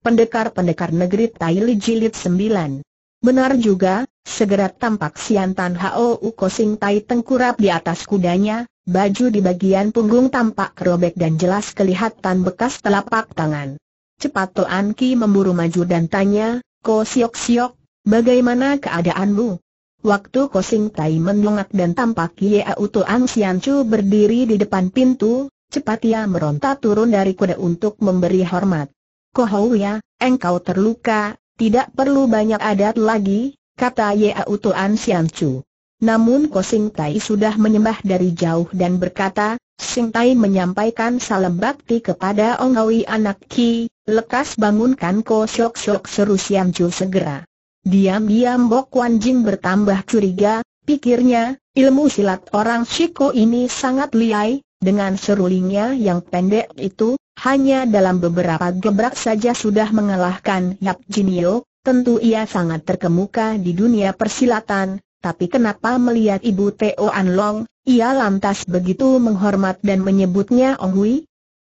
Pendekar-pendekar negeri Taili Jilid 9. Benar juga, segera tampak Siantan Hao Uko Sing Tai tengkurap di atas kudanya, baju di bagian punggung tampak robek dan jelas kelihatan bekas telapak tangan. Cepat Toan Ki memburu maju dan tanya, Ko Siok Siok, bagaimana keadaanmu? Waktu Kosing Tai menungak dan tampak To Tuan Sian Chu berdiri di depan pintu, cepat ia meronta turun dari kuda untuk memberi hormat. Kohouya, engkau terluka, tidak perlu banyak adat lagi, kata Yau Tuan Sian Chu. Namun Ko Sing Tai sudah menyembah dari jauh dan berkata, Sing Tai menyampaikan salam bakti kepada Ongawi anak Ki, lekas bangunkan Ko Syok Syok seru Sian Chu segera. Diam-diam Bok Wan Jing bertambah curiga, pikirnya, ilmu silat orang Shiko ini sangat liai, dengan serulingnya yang pendek itu, hanya dalam beberapa gebrak saja sudah mengalahkan Yap Jinio, tentu ia sangat terkemuka di dunia persilatan, tapi kenapa melihat ibu Teo An Long, ia lantas begitu menghormat dan menyebutnya Ong Hui?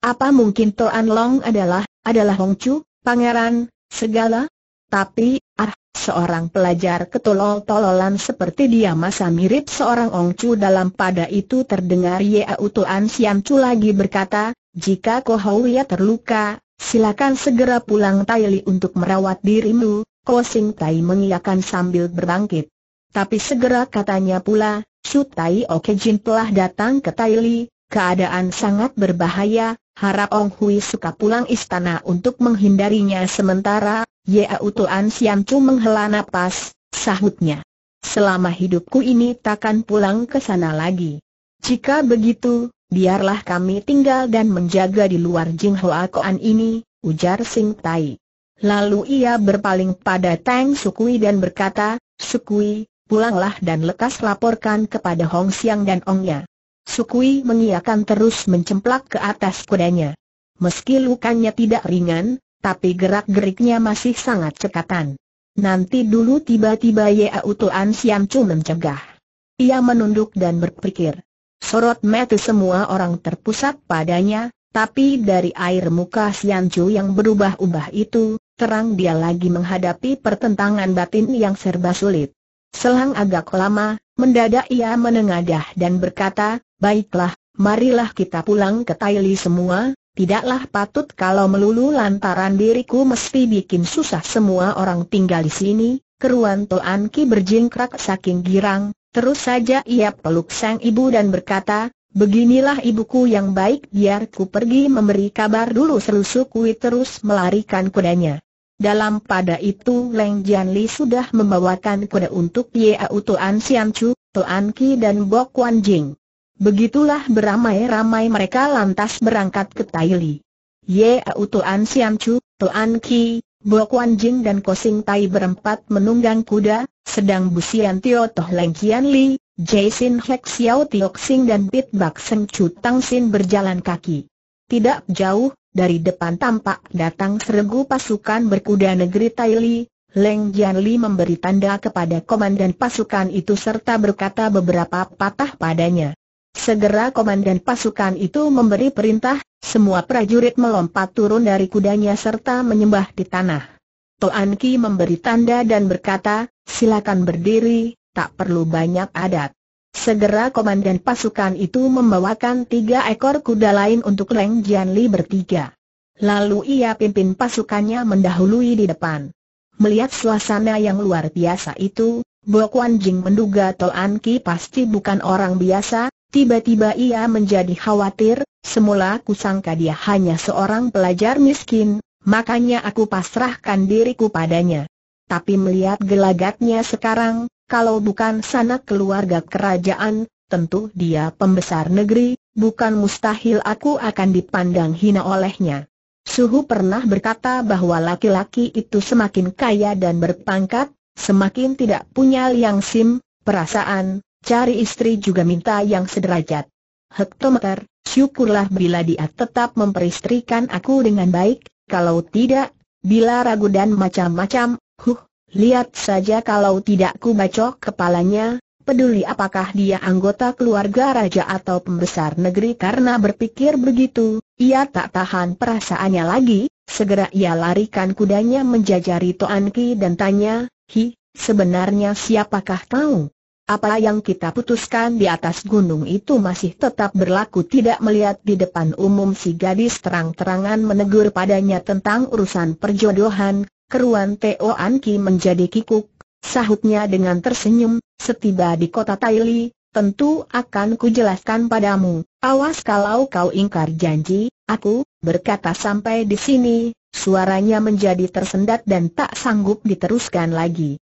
Apa mungkin Teo An Long adalah, adalah Hong Chu, pangeran, segala? Tapi, ah, Seorang pelajar ketolol-tololan seperti dia masa mirip seorang Ongcu dalam pada itu terdengar Yau Tuan Sian Chu lagi berkata, jika Ko Ya terluka, silakan segera pulang Tai Li untuk merawat dirimu, Ko Sing Tai mengiyakan sambil berbangkit. Tapi segera katanya pula, Su Tai Oke Jin telah datang ke Tai Li, keadaan sangat berbahaya, harap Ong Hui suka pulang istana untuk menghindarinya sementara, Ya, Utoan Siang Chu menghela napas, sahutnya. Selama hidupku ini takkan pulang ke sana lagi. Jika begitu, biarlah kami tinggal dan menjaga di luar Jing Hoa Koan ini, ujar Sing Tai. Lalu ia berpaling pada Tang Sukui dan berkata, Sukui, pulanglah dan lekas laporkan kepada Hong Siang dan Ongnya. Sukui mengiakan terus mencemplak ke atas kudanya. Meski lukanya tidak ringan, tapi gerak-geriknya masih sangat cekatan. Nanti dulu tiba-tiba ya, utuhan Siam Chu mencegah. Ia menunduk dan berpikir. Sorot mata semua orang terpusat padanya, tapi dari air muka Siam Chu yang berubah-ubah itu, terang dia lagi menghadapi pertentangan batin yang serba sulit. Selang agak lama, mendadak ia menengadah dan berkata, Baiklah, marilah kita pulang ke Taili semua, tidaklah patut kalau melulu lantaran diriku mesti bikin susah semua orang tinggal di sini, keruan Toan Ki berjingkrak saking girang, terus saja ia peluk sang ibu dan berkata, Beginilah ibuku yang baik biar ku pergi memberi kabar dulu selusu kui terus melarikan kudanya. Dalam pada itu Leng Jian Li sudah membawakan kuda untuk Ye Au Toan Sian Chu, Toan Ki dan Bok Wan Jing. Begitulah beramai-ramai mereka lantas berangkat ke Taili. Yau Tuan Siam Chu, Tuan Ki, Bo Kuan Jing dan Kosing Tai berempat menunggang kuda, sedang Busian Tio Toh Leng Kian Li, Jason Hek Xiao Tio Sing dan Pit Bak Seng Chu Tang Sin berjalan kaki. Tidak jauh, dari depan tampak datang seregu pasukan berkuda negeri Taili, Leng Li memberi tanda kepada komandan pasukan itu serta berkata beberapa patah padanya. Segera komandan pasukan itu memberi perintah, semua prajurit melompat turun dari kudanya serta menyembah di tanah. Toan Ki memberi tanda dan berkata, silakan berdiri, tak perlu banyak adat. Segera komandan pasukan itu membawakan tiga ekor kuda lain untuk Leng Jianli bertiga. Lalu ia pimpin pasukannya mendahului di depan. Melihat suasana yang luar biasa itu, Bo Kuan Jing menduga Toan Ki pasti bukan orang biasa, Tiba-tiba ia menjadi khawatir, semula kusangka dia hanya seorang pelajar miskin, makanya aku pasrahkan diriku padanya. Tapi melihat gelagatnya sekarang, kalau bukan sanak keluarga kerajaan, tentu dia pembesar negeri, bukan mustahil aku akan dipandang hina olehnya. Suhu pernah berkata bahwa laki-laki itu semakin kaya dan berpangkat, semakin tidak punya liang sim, perasaan, cari istri juga minta yang sederajat. Hektometer, syukurlah bila dia tetap memperistrikan aku dengan baik, kalau tidak, bila ragu dan macam-macam, huh, lihat saja kalau tidak ku bacok kepalanya, peduli apakah dia anggota keluarga raja atau pembesar negeri karena berpikir begitu, ia tak tahan perasaannya lagi, segera ia larikan kudanya menjajari Toanki dan tanya, Hi, sebenarnya siapakah kau? Apa yang kita putuskan di atas gunung itu masih tetap berlaku tidak melihat di depan umum si gadis terang-terangan menegur padanya tentang urusan perjodohan, keruan Teo Anki menjadi kikuk, sahutnya dengan tersenyum, setiba di kota Taili, tentu akan kujelaskan padamu, awas kalau kau ingkar janji, aku, berkata sampai di sini, suaranya menjadi tersendat dan tak sanggup diteruskan lagi.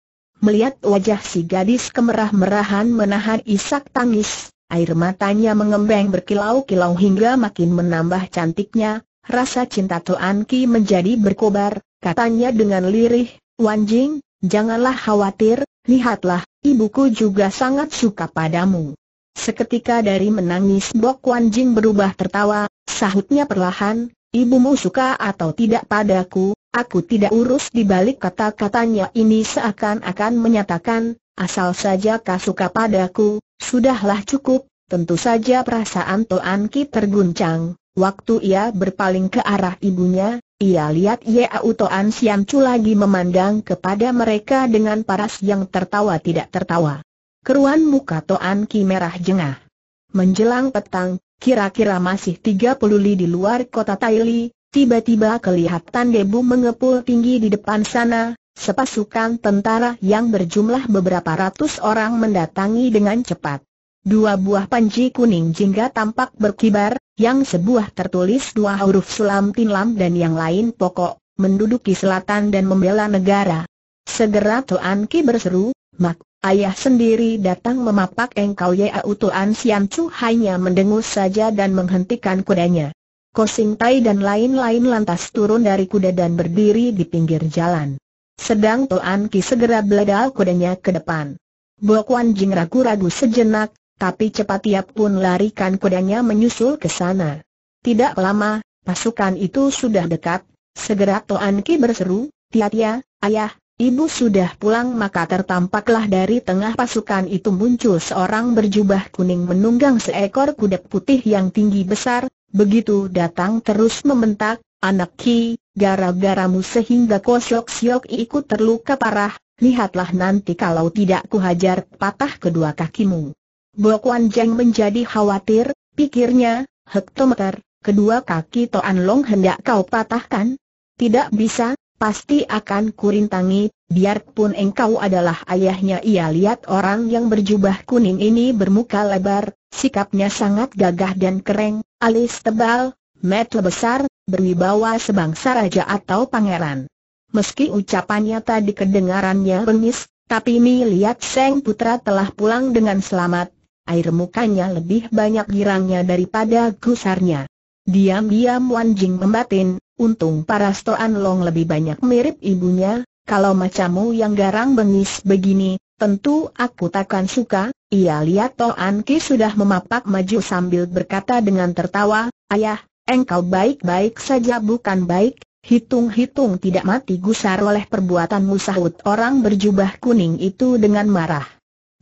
Melihat wajah si gadis kemerah-merahan menahan isak tangis, air matanya mengembang berkilau-kilau hingga makin menambah cantiknya, rasa cinta Tuan Ki menjadi berkobar, katanya dengan lirih, Wan Jing, janganlah khawatir, lihatlah, ibuku juga sangat suka padamu. Seketika dari menangis Bok Wan Jing berubah tertawa, sahutnya perlahan, ibumu suka atau tidak padaku, Aku tidak urus di balik kata-katanya ini seakan-akan menyatakan, asal saja kau suka padaku, sudahlah cukup, tentu saja perasaan Toan Ki terguncang. Waktu ia berpaling ke arah ibunya, ia lihat Au Toan Siang Chu lagi memandang kepada mereka dengan paras yang tertawa tidak tertawa. Keruan muka Toan Ki merah jengah. Menjelang petang, kira-kira masih 30 li di luar kota Taili, Tiba-tiba kelihatan debu mengepul tinggi di depan sana, sepasukan tentara yang berjumlah beberapa ratus orang mendatangi dengan cepat. Dua buah panji kuning jingga tampak berkibar, yang sebuah tertulis dua huruf sulam lam dan yang lain pokok, menduduki selatan dan membela negara. Segera Tuan Ki berseru, Mak, ayah sendiri datang memapak engkau ya utuan Sian Chu hanya mendengus saja dan menghentikan kudanya. Kosintai dan lain-lain lantas turun dari kuda dan berdiri di pinggir jalan. Sedang Toan Ki segera beledal kudanya ke depan. Bokwan Jing ragu-ragu sejenak, tapi cepat ia pun larikan kudanya menyusul ke sana. Tidak lama, pasukan itu sudah dekat, segera Toan Ki berseru, Tia-tia, ayah, Ibu sudah pulang maka tertampaklah dari tengah pasukan itu muncul seorang berjubah kuning menunggang seekor kuda putih yang tinggi besar, begitu datang terus membentak, anak Ki, gara-garamu sehingga Kosyok siok ikut terluka parah, lihatlah nanti kalau tidak kuhajar patah kedua kakimu. Wan Jeng menjadi khawatir, pikirnya, hektometer, kedua kaki Toan Long hendak kau patahkan? Tidak bisa, Pasti akan kurintangi, biarpun engkau adalah ayahnya ia lihat orang yang berjubah kuning ini bermuka lebar, sikapnya sangat gagah dan kering, alis tebal, mata besar, berwibawa sebangsa raja atau pangeran. Meski ucapannya tadi kedengarannya bengis, tapi Mi lihat Seng Putra telah pulang dengan selamat, air mukanya lebih banyak girangnya daripada gusarnya. Diam-diam Wan Jing membatin, Untung para Stoan Long lebih banyak mirip ibunya, kalau macammu yang garang bengis begini, tentu aku takkan suka. Ia lihat Toan Ki sudah memapak maju sambil berkata dengan tertawa, Ayah, engkau baik-baik saja bukan baik, hitung-hitung tidak mati gusar oleh perbuatanmu sahut orang berjubah kuning itu dengan marah.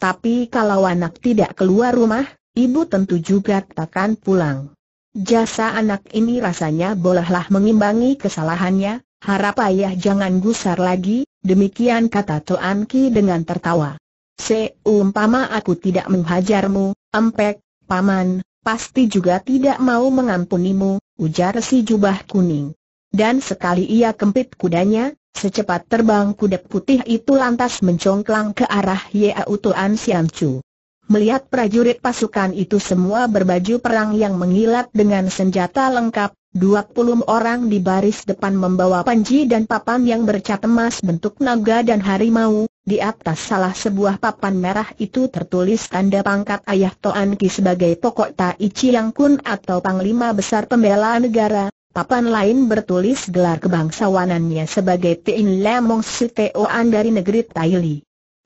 Tapi kalau anak tidak keluar rumah, ibu tentu juga takkan pulang. Jasa anak ini rasanya bolehlah mengimbangi kesalahannya, harap ayah jangan gusar lagi, demikian kata Tuan Ki dengan tertawa. Seumpama aku tidak menghajarmu, empek, paman, pasti juga tidak mau mengampunimu, ujar si jubah kuning. Dan sekali ia kempit kudanya, secepat terbang kuda putih itu lantas mencongklang ke arah Yau Toan Siancu. Melihat prajurit pasukan itu semua berbaju perang yang mengilat dengan senjata lengkap, dua puluh orang di baris depan membawa panji dan papan yang bercat emas bentuk naga dan harimau, di atas salah sebuah papan merah itu tertulis tanda pangkat ayah Toan Ki sebagai pokok Tai Chiang Kun atau Panglima Besar Pembela Negara, papan lain bertulis gelar kebangsawanannya sebagai Tin Lemong Siteoan dari negeri Taili.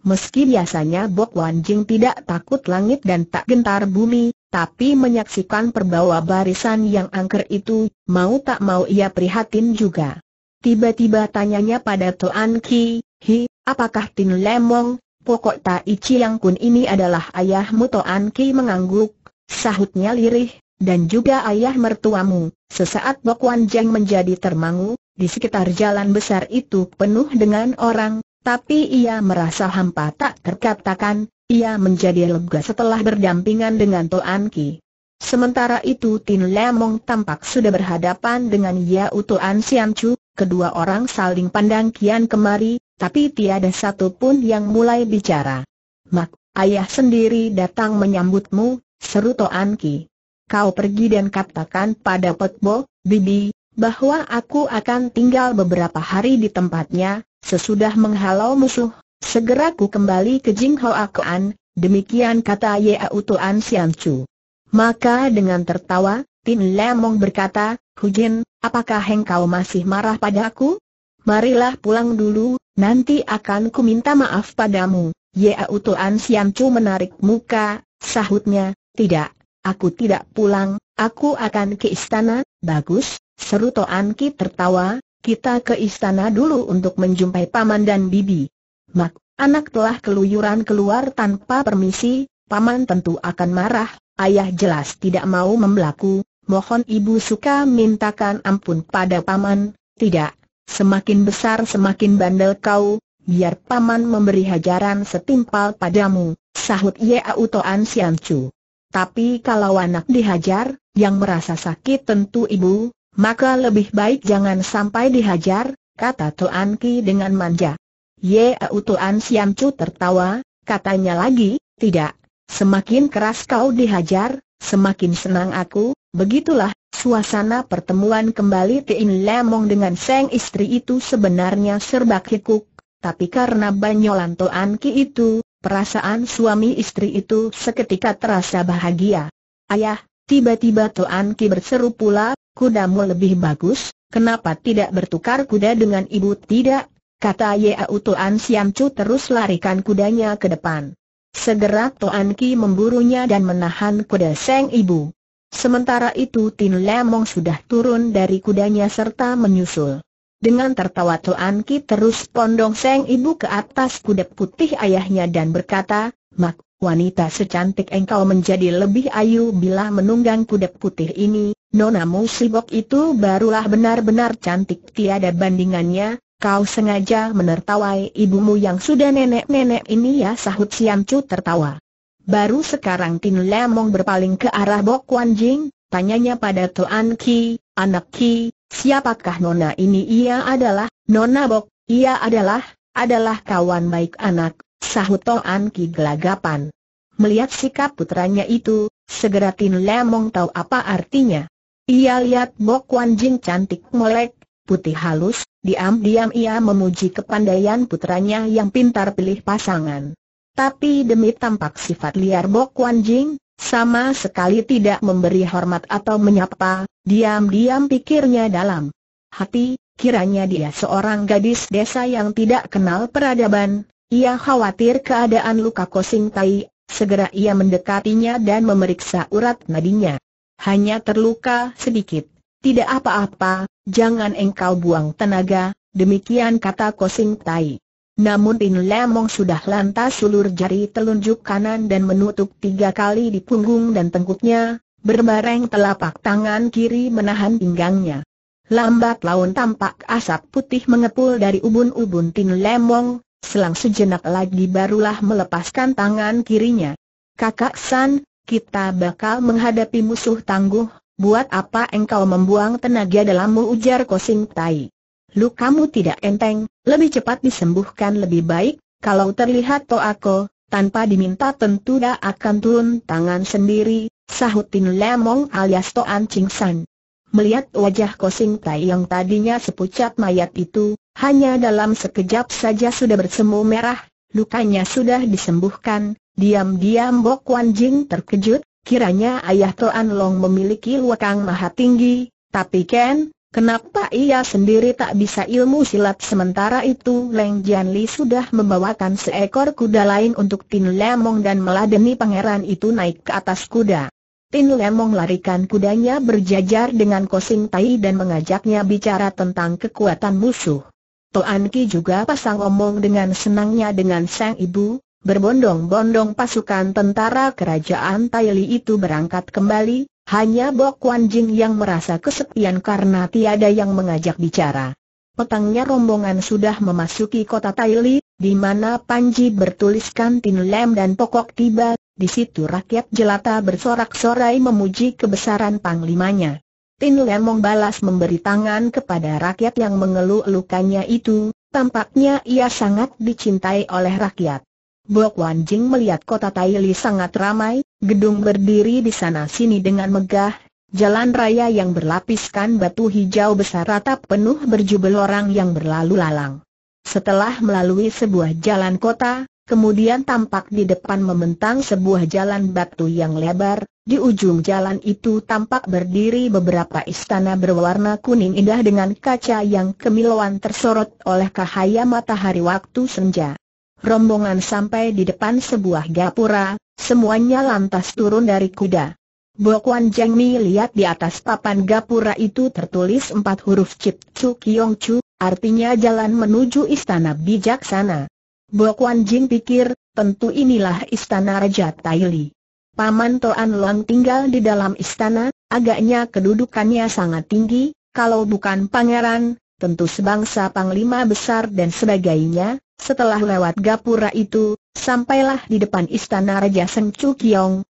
Meski biasanya Bok Wan Jing tidak takut langit dan tak gentar bumi, tapi menyaksikan perbawa barisan yang angker itu, mau tak mau ia prihatin juga. Tiba-tiba tanyanya pada Tuan Ki, Hi, apakah Tin Lemong, pokok Tai yang Kun ini adalah ayahmu Tuan Ki mengangguk, sahutnya lirih, dan juga ayah mertuamu. Sesaat Bok Wan Jing menjadi termangu, di sekitar jalan besar itu penuh dengan orang, tapi ia merasa hampa tak terkatakan, ia menjadi lega setelah berdampingan dengan Toan Ki. Sementara itu Tin Lemong tampak sudah berhadapan dengan Yau Toan Sian Chu, kedua orang saling pandang kian kemari, tapi tiada satu pun yang mulai bicara. Mak, ayah sendiri datang menyambutmu, seru Toan Ki. Kau pergi dan katakan pada Bo, Bibi, bahwa aku akan tinggal beberapa hari di tempatnya, Sesudah menghalau musuh, segera ku kembali ke Jing Hoa Koan, demikian kata Yau Tuan Sian Chu. Maka dengan tertawa, Tin Lemong berkata, Hu Jin, apakah engkau masih marah padaku? Marilah pulang dulu, nanti akan ku minta maaf padamu. Yau Tuan Sian Chu menarik muka, sahutnya, tidak, aku tidak pulang, aku akan ke istana, bagus, seru Toan Ki tertawa, kita ke istana dulu untuk menjumpai paman dan bibi. Mak, anak telah keluyuran keluar tanpa permisi, paman tentu akan marah, ayah jelas tidak mau membelaku, mohon ibu suka mintakan ampun pada paman, tidak, semakin besar semakin bandel kau, biar paman memberi hajaran setimpal padamu, sahut Yau Toan Siancu. Tapi kalau anak dihajar, yang merasa sakit tentu ibu, maka lebih baik jangan sampai dihajar, kata Tuan Ki dengan manja. Ye Tuan Siam Chu tertawa, katanya lagi, tidak, semakin keras kau dihajar, semakin senang aku, begitulah, suasana pertemuan kembali Tin Lemong dengan sang istri itu sebenarnya serba kikuk, tapi karena banyolan Tuan Ki itu, perasaan suami istri itu seketika terasa bahagia. Ayah, tiba-tiba Tuan Ki berseru pula, kudamu lebih bagus, kenapa tidak bertukar kuda dengan ibu tidak? Kata Yau Toan Siam Chu terus larikan kudanya ke depan. Segera Toan Ki memburunya dan menahan kuda Seng Ibu. Sementara itu Tin Lemong sudah turun dari kudanya serta menyusul. Dengan tertawa Toan Ki terus pondong Seng Ibu ke atas kuda putih ayahnya dan berkata, Mak, wanita secantik engkau menjadi lebih ayu bila menunggang kuda putih ini, Nona Musibok itu barulah benar-benar cantik tiada bandingannya, kau sengaja menertawai ibumu yang sudah nenek-nenek ini ya sahut Siam Chu tertawa. Baru sekarang Tin Lemong berpaling ke arah Bok Wan Jing, tanyanya pada Tuan Ki, anak Ki, siapakah Nona ini ia adalah, Nona Bok, ia adalah, adalah kawan baik anak, sahut Toan Ki gelagapan. Melihat sikap putranya itu, segera Tin Lemong tahu apa artinya. Ia lihat Bok Wan Jin cantik melek, putih halus, diam-diam ia memuji kepandaian putranya yang pintar pilih pasangan. Tapi demi tampak sifat liar Bok Wan Jing, sama sekali tidak memberi hormat atau menyapa, diam-diam pikirnya dalam hati, kiranya dia seorang gadis desa yang tidak kenal peradaban, ia khawatir keadaan luka kosing tai, segera ia mendekatinya dan memeriksa urat nadinya hanya terluka sedikit. Tidak apa-apa, jangan engkau buang tenaga, demikian kata Kosing Tai. Namun Tin Lemong sudah lantas sulur jari telunjuk kanan dan menutup tiga kali di punggung dan tengkuknya, berbareng telapak tangan kiri menahan pinggangnya. Lambat laun tampak asap putih mengepul dari ubun-ubun Tin Lemong, selang sejenak lagi barulah melepaskan tangan kirinya. Kakak San, kita bakal menghadapi musuh tangguh, buat apa engkau membuang tenaga dalammu ujar Kosing Tai. Lu kamu tidak enteng, lebih cepat disembuhkan lebih baik, kalau terlihat to aku, tanpa diminta tentu dia akan turun tangan sendiri, Sahutin Tin Lemong alias Toan Ching San. Melihat wajah Kosing Tai yang tadinya sepucat mayat itu, hanya dalam sekejap saja sudah bersemu merah, lukanya sudah disembuhkan, Diam-diam Bok Wan Jing terkejut, kiranya ayah Toan Long memiliki wakang maha tinggi, tapi Ken, kenapa ia sendiri tak bisa ilmu silat sementara itu Leng Jian Li sudah membawakan seekor kuda lain untuk Tin Lemong dan meladeni pangeran itu naik ke atas kuda. Tin Lemong larikan kudanya berjajar dengan Kosing Tai dan mengajaknya bicara tentang kekuatan musuh. Toan Ki juga pasang omong dengan senangnya dengan sang ibu, Berbondong-bondong pasukan tentara kerajaan Taili itu berangkat kembali, hanya Bok Wan Jing yang merasa kesepian karena tiada yang mengajak bicara. Petangnya rombongan sudah memasuki kota Taili, di mana Panji bertuliskan Tin Lem dan Pokok Tiba, di situ rakyat jelata bersorak-sorai memuji kebesaran panglimanya. Tin Lem membalas memberi tangan kepada rakyat yang mengeluh lukanya itu, tampaknya ia sangat dicintai oleh rakyat. Bok Wan Jing melihat kota Li sangat ramai, gedung berdiri di sana-sini dengan megah, jalan raya yang berlapiskan batu hijau besar ratap penuh berjubel orang yang berlalu lalang. Setelah melalui sebuah jalan kota, kemudian tampak di depan membentang sebuah jalan batu yang lebar, di ujung jalan itu tampak berdiri beberapa istana berwarna kuning indah dengan kaca yang kemilauan tersorot oleh cahaya matahari waktu senja. Rombongan sampai di depan sebuah gapura, semuanya lantas turun dari kuda. Bokuan Jeng Mi lihat di atas papan gapura itu tertulis empat huruf Cip Chu Kiong Chu, artinya jalan menuju istana bijaksana. Bokuan Jing pikir, tentu inilah istana Raja Taili. Paman Toan Long tinggal di dalam istana, agaknya kedudukannya sangat tinggi, kalau bukan pangeran, tentu sebangsa panglima besar dan sebagainya, setelah lewat gapura itu, sampailah di depan istana Raja Seng Chu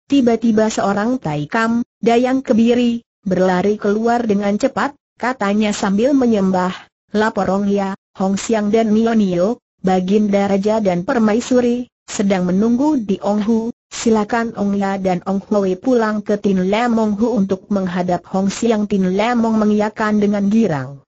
tiba-tiba seorang Taikam, Dayang Kebiri, berlari keluar dengan cepat, katanya sambil menyembah, Laporong Ya, Hong Siang dan Nio Nio, Baginda Raja dan Permaisuri, sedang menunggu di Ong Hu, silakan Ong Ya dan Ong Hoi pulang ke Tin Lemong Hu untuk menghadap Hong Siang Tin Lemong mengiyakan dengan girang.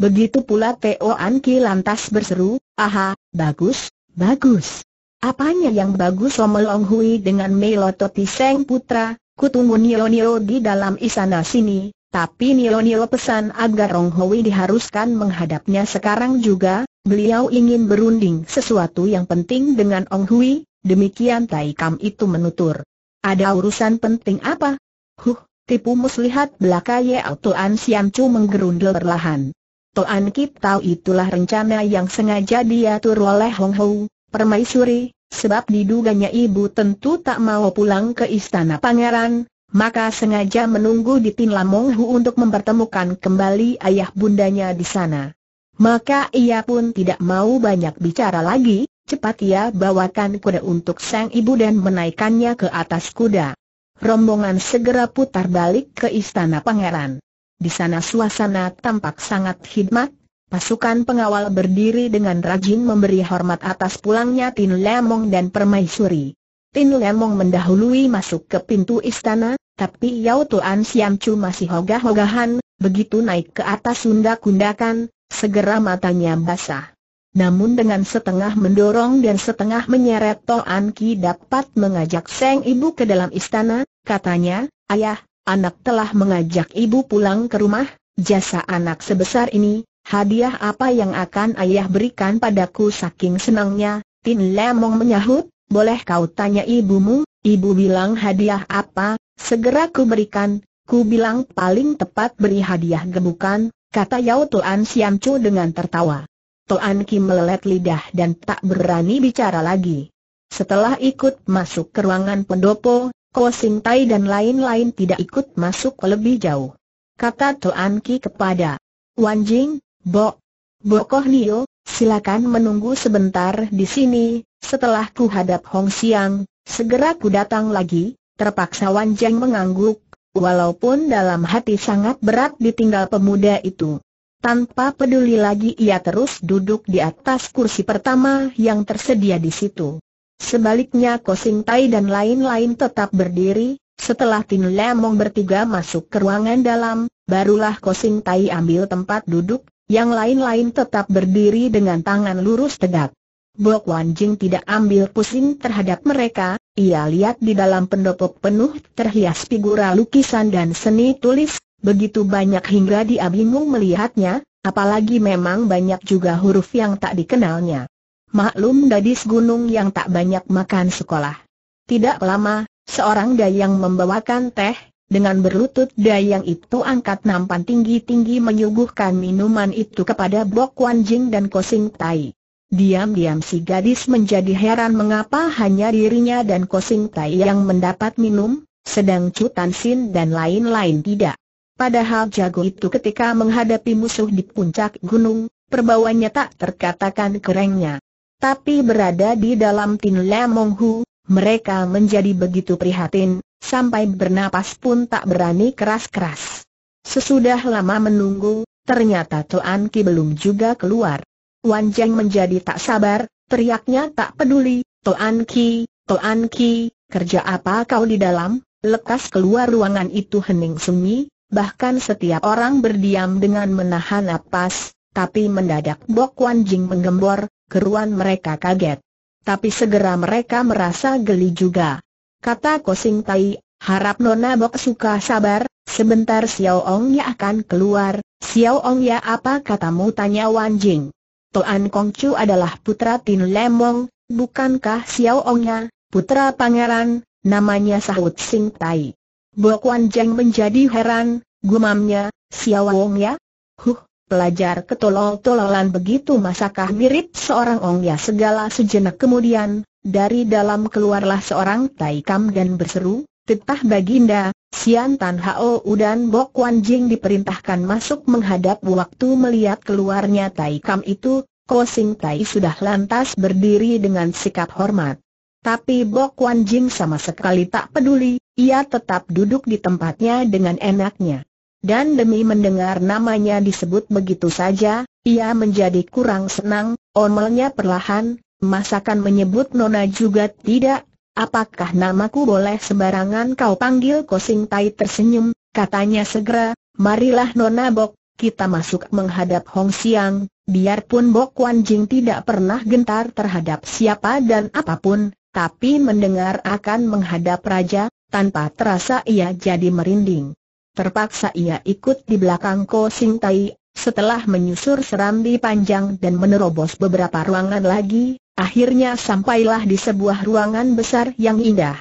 Begitu pula Teo Anki lantas berseru, Aha, bagus, bagus. Apanya yang bagus Omelong Hui dengan melototi Seng Putra, kutunggu Nio Nio di dalam istana sini, tapi Nio Nio pesan agar Rong Hui diharuskan menghadapnya sekarang juga, beliau ingin berunding sesuatu yang penting dengan Ong Hui, demikian Tai Kam itu menutur. Ada urusan penting apa? Huh, tipu muslihat belaka Yeo Tuan Siam Chu menggerundel perlahan. Toan tahu itulah rencana yang sengaja diatur oleh Hong Hou, permaisuri, sebab diduganya ibu tentu tak mau pulang ke istana pangeran, maka sengaja menunggu di Tin Lamong Hu untuk mempertemukan kembali ayah bundanya di sana. Maka ia pun tidak mau banyak bicara lagi, cepat ia bawakan kuda untuk sang ibu dan menaikannya ke atas kuda. Rombongan segera putar balik ke istana pangeran. Di sana suasana tampak sangat khidmat, pasukan pengawal berdiri dengan rajin memberi hormat atas pulangnya Tin Lemong dan Permaisuri. Tin Lemong mendahului masuk ke pintu istana, tapi Yao Tuan Siam Chu masih hogah-hogahan, begitu naik ke atas undak-undakan, segera matanya basah. Namun dengan setengah mendorong dan setengah menyeret Toan Ki dapat mengajak Seng Ibu ke dalam istana, katanya, Ayah, anak telah mengajak ibu pulang ke rumah, jasa anak sebesar ini, hadiah apa yang akan ayah berikan padaku saking senangnya, Tin Lemong menyahut, boleh kau tanya ibumu, ibu bilang hadiah apa, segera ku berikan, ku bilang paling tepat beri hadiah gebukan, kata Yao Tuan Siam Chu dengan tertawa. Tuan Kim melelet lidah dan tak berani bicara lagi. Setelah ikut masuk ke ruangan pendopo, Ko Tai dan lain-lain tidak ikut masuk lebih jauh. Kata Tuan Ki kepada Wan Jing, Bo, Bo Koh Nio, silakan menunggu sebentar di sini, setelah ku hadap Hong Siang, segera ku datang lagi, terpaksa Wan Jing mengangguk, walaupun dalam hati sangat berat ditinggal pemuda itu. Tanpa peduli lagi ia terus duduk di atas kursi pertama yang tersedia di situ. Sebaliknya Kosing Tai dan lain-lain tetap berdiri, setelah Tin Lemong bertiga masuk ke ruangan dalam, barulah Kosing Tai ambil tempat duduk, yang lain-lain tetap berdiri dengan tangan lurus tegak. Bok Wan Jing tidak ambil pusing terhadap mereka, ia lihat di dalam pendopo penuh terhias figura lukisan dan seni tulis, begitu banyak hingga dia bingung melihatnya, apalagi memang banyak juga huruf yang tak dikenalnya maklum gadis gunung yang tak banyak makan sekolah. Tidak lama, seorang dayang membawakan teh, dengan berlutut dayang itu angkat nampan tinggi-tinggi menyuguhkan minuman itu kepada Bok Wan Jing dan Kosing Tai. Diam-diam si gadis menjadi heran mengapa hanya dirinya dan Kosing Tai yang mendapat minum, sedang Chu Tan Sin dan lain-lain tidak. Padahal jago itu ketika menghadapi musuh di puncak gunung, perbawanya tak terkatakan kerennya. Tapi berada di dalam Tin Lemong Hu, mereka menjadi begitu prihatin, sampai bernapas pun tak berani keras-keras. Sesudah lama menunggu, ternyata Tuan Ki belum juga keluar. Wan Jeng menjadi tak sabar, teriaknya tak peduli, Tuan Ki, Tuan Ki, kerja apa kau di dalam? Lekas keluar ruangan itu hening sunyi, bahkan setiap orang berdiam dengan menahan napas, tapi mendadak Bok Wan Jing menggembor, keruan mereka kaget. Tapi segera mereka merasa geli juga. Kata Kosing Tai, harap Nona Bok suka sabar, sebentar Xiao Ong ya akan keluar. Xiao Ong ya apa katamu tanya Wan Jing. Toan Kongcu adalah putra Tin Lemong, bukankah Xiao Ong ya, putra pangeran, namanya sahut Sing Tai. Bok Wan Jing menjadi heran, gumamnya, Xiao Ong ya? Huh, pelajar ketolol-tololan begitu masakah mirip seorang ong ya segala sejenak kemudian, dari dalam keluarlah seorang taikam dan berseru, Tetah Baginda, Sian Tan Hao dan Bok Wan Jing diperintahkan masuk menghadap waktu melihat keluarnya taikam itu, Ko Sing Tai sudah lantas berdiri dengan sikap hormat. Tapi Bok Wan Jing sama sekali tak peduli, ia tetap duduk di tempatnya dengan enaknya. Dan demi mendengar namanya disebut begitu saja, ia menjadi kurang senang, omelnya perlahan, masakan menyebut Nona juga tidak, apakah namaku boleh sembarangan kau panggil Kosing Tai tersenyum, katanya segera, marilah Nona Bok, kita masuk menghadap Hong Siang, biarpun Bok Wan Jing tidak pernah gentar terhadap siapa dan apapun, tapi mendengar akan menghadap raja, tanpa terasa ia jadi merinding terpaksa ia ikut di belakang Ko Sing Tai. Setelah menyusur serambi panjang dan menerobos beberapa ruangan lagi, akhirnya sampailah di sebuah ruangan besar yang indah.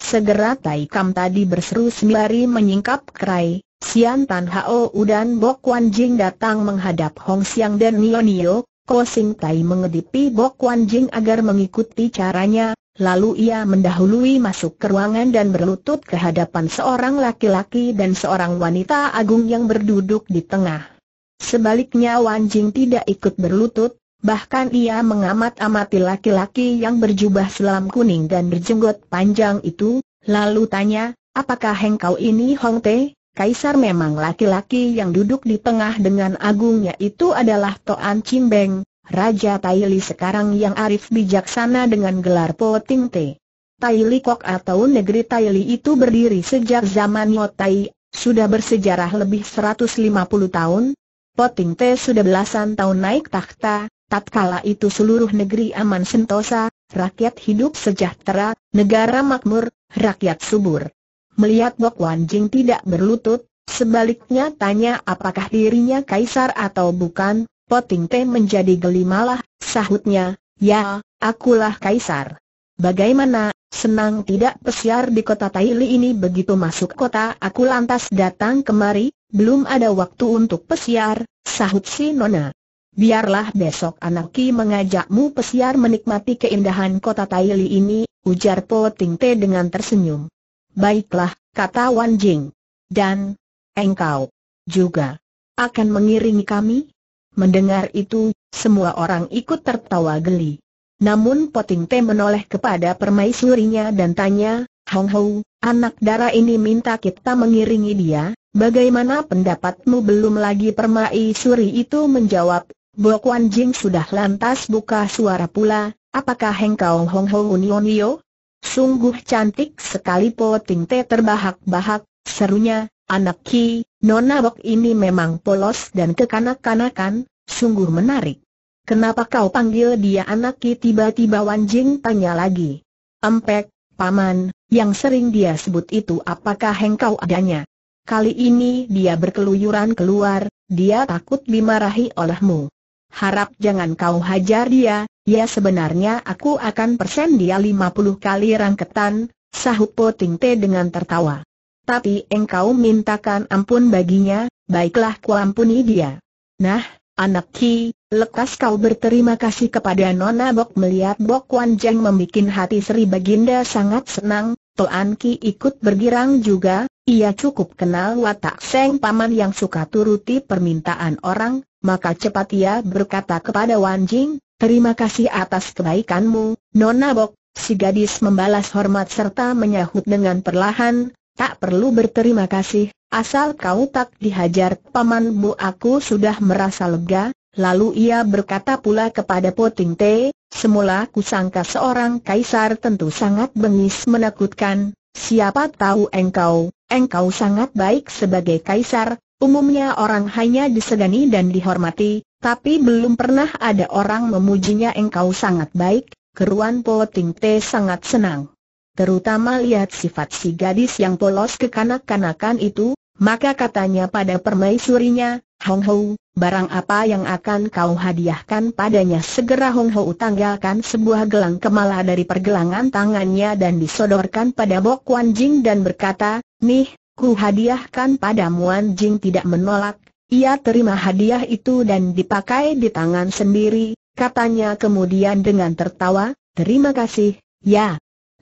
Segera Tai Kam tadi berseru sembari menyingkap kerai, Sian Tan Hao Udan Bok Wan Jing datang menghadap Hong Xiang dan Nio Nio, Ko Sing Tai mengedipi Bok Wan Jing agar mengikuti caranya, Lalu ia mendahului masuk ke ruangan dan berlutut ke hadapan seorang laki-laki dan seorang wanita agung yang berduduk di tengah. Sebaliknya Wan Jing tidak ikut berlutut, bahkan ia mengamat-amati laki-laki yang berjubah selam kuning dan berjenggot panjang itu, lalu tanya, apakah engkau ini Hong Te? Kaisar memang laki-laki yang duduk di tengah dengan agungnya itu adalah Toan Chimbeng, Raja Taili sekarang yang arif bijaksana dengan gelar Po Ting Te. Taili Kok atau negeri Taili itu berdiri sejak zaman Yotai, sudah bersejarah lebih 150 tahun. Po Ting Te sudah belasan tahun naik takhta, tatkala itu seluruh negeri aman sentosa, rakyat hidup sejahtera, negara makmur, rakyat subur. Melihat Bok Wan Jing tidak berlutut, sebaliknya tanya apakah dirinya kaisar atau bukan, Poting Teh menjadi geli malah, sahutnya, ya, akulah kaisar. Bagaimana, senang tidak pesiar di kota Taili ini begitu masuk kota aku lantas datang kemari, belum ada waktu untuk pesiar, sahut si Nona. Biarlah besok anakki mengajakmu pesiar menikmati keindahan kota Taili ini, ujar Poting Te dengan tersenyum. Baiklah, kata Wan Jing. Dan, engkau juga akan mengiringi kami? Mendengar itu, semua orang ikut tertawa geli. Namun Poting Te menoleh kepada permaisurinya dan tanya, Hong Hou, anak darah ini minta kita mengiringi dia, bagaimana pendapatmu belum lagi permaisuri itu menjawab, Bo Kuan Jing sudah lantas buka suara pula, apakah engkau Hong Hou Unionio? Sungguh cantik sekali Poting Te terbahak-bahak, serunya, Anak Ki, Nona Bok ini memang polos dan kekanak-kanakan, sungguh menarik. Kenapa kau panggil dia anak Ki tiba-tiba Wanjing tanya lagi. Empek, Paman, yang sering dia sebut itu apakah engkau adanya? Kali ini dia berkeluyuran keluar, dia takut dimarahi olehmu. Harap jangan kau hajar dia, ya sebenarnya aku akan persen dia 50 kali rangketan, sahut Ting Te dengan tertawa tapi engkau mintakan ampun baginya, baiklah kuampuni dia. Nah, anak Ki, lekas kau berterima kasih kepada Nona Bok melihat Bok Wan Jeng membuat hati Sri Baginda sangat senang, Toan Ki ikut bergirang juga, ia cukup kenal watak Seng Paman yang suka turuti permintaan orang, maka cepat ia berkata kepada Wan Jing, terima kasih atas kebaikanmu, Nona Bok, Si gadis membalas hormat serta menyahut dengan perlahan, tak perlu berterima kasih, asal kau tak dihajar pamanmu aku sudah merasa lega, lalu ia berkata pula kepada Poting Te, semula kusangka seorang kaisar tentu sangat bengis menakutkan, siapa tahu engkau, engkau sangat baik sebagai kaisar, umumnya orang hanya disegani dan dihormati, tapi belum pernah ada orang memujinya engkau sangat baik, keruan Poting Te sangat senang terutama lihat sifat si gadis yang polos ke kanak kanakan itu, maka katanya pada permaisurinya, Hong Ho, barang apa yang akan kau hadiahkan padanya segera Hong Ho tanggalkan sebuah gelang kemala dari pergelangan tangannya dan disodorkan pada Bok Wanjing Jing dan berkata, Nih, ku hadiahkan padamu Wan Jing tidak menolak, ia terima hadiah itu dan dipakai di tangan sendiri, katanya kemudian dengan tertawa, terima kasih, ya,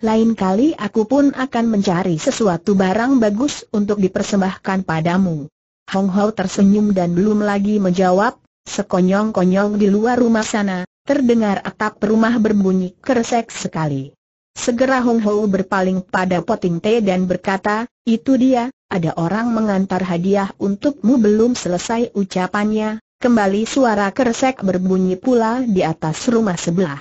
lain kali aku pun akan mencari sesuatu barang bagus untuk dipersembahkan padamu. Hong Hao tersenyum dan belum lagi menjawab, sekonyong-konyong di luar rumah sana, terdengar atap rumah berbunyi keresek sekali. Segera Hong Hao berpaling pada Poting Te dan berkata, itu dia, ada orang mengantar hadiah untukmu belum selesai ucapannya, kembali suara keresek berbunyi pula di atas rumah sebelah.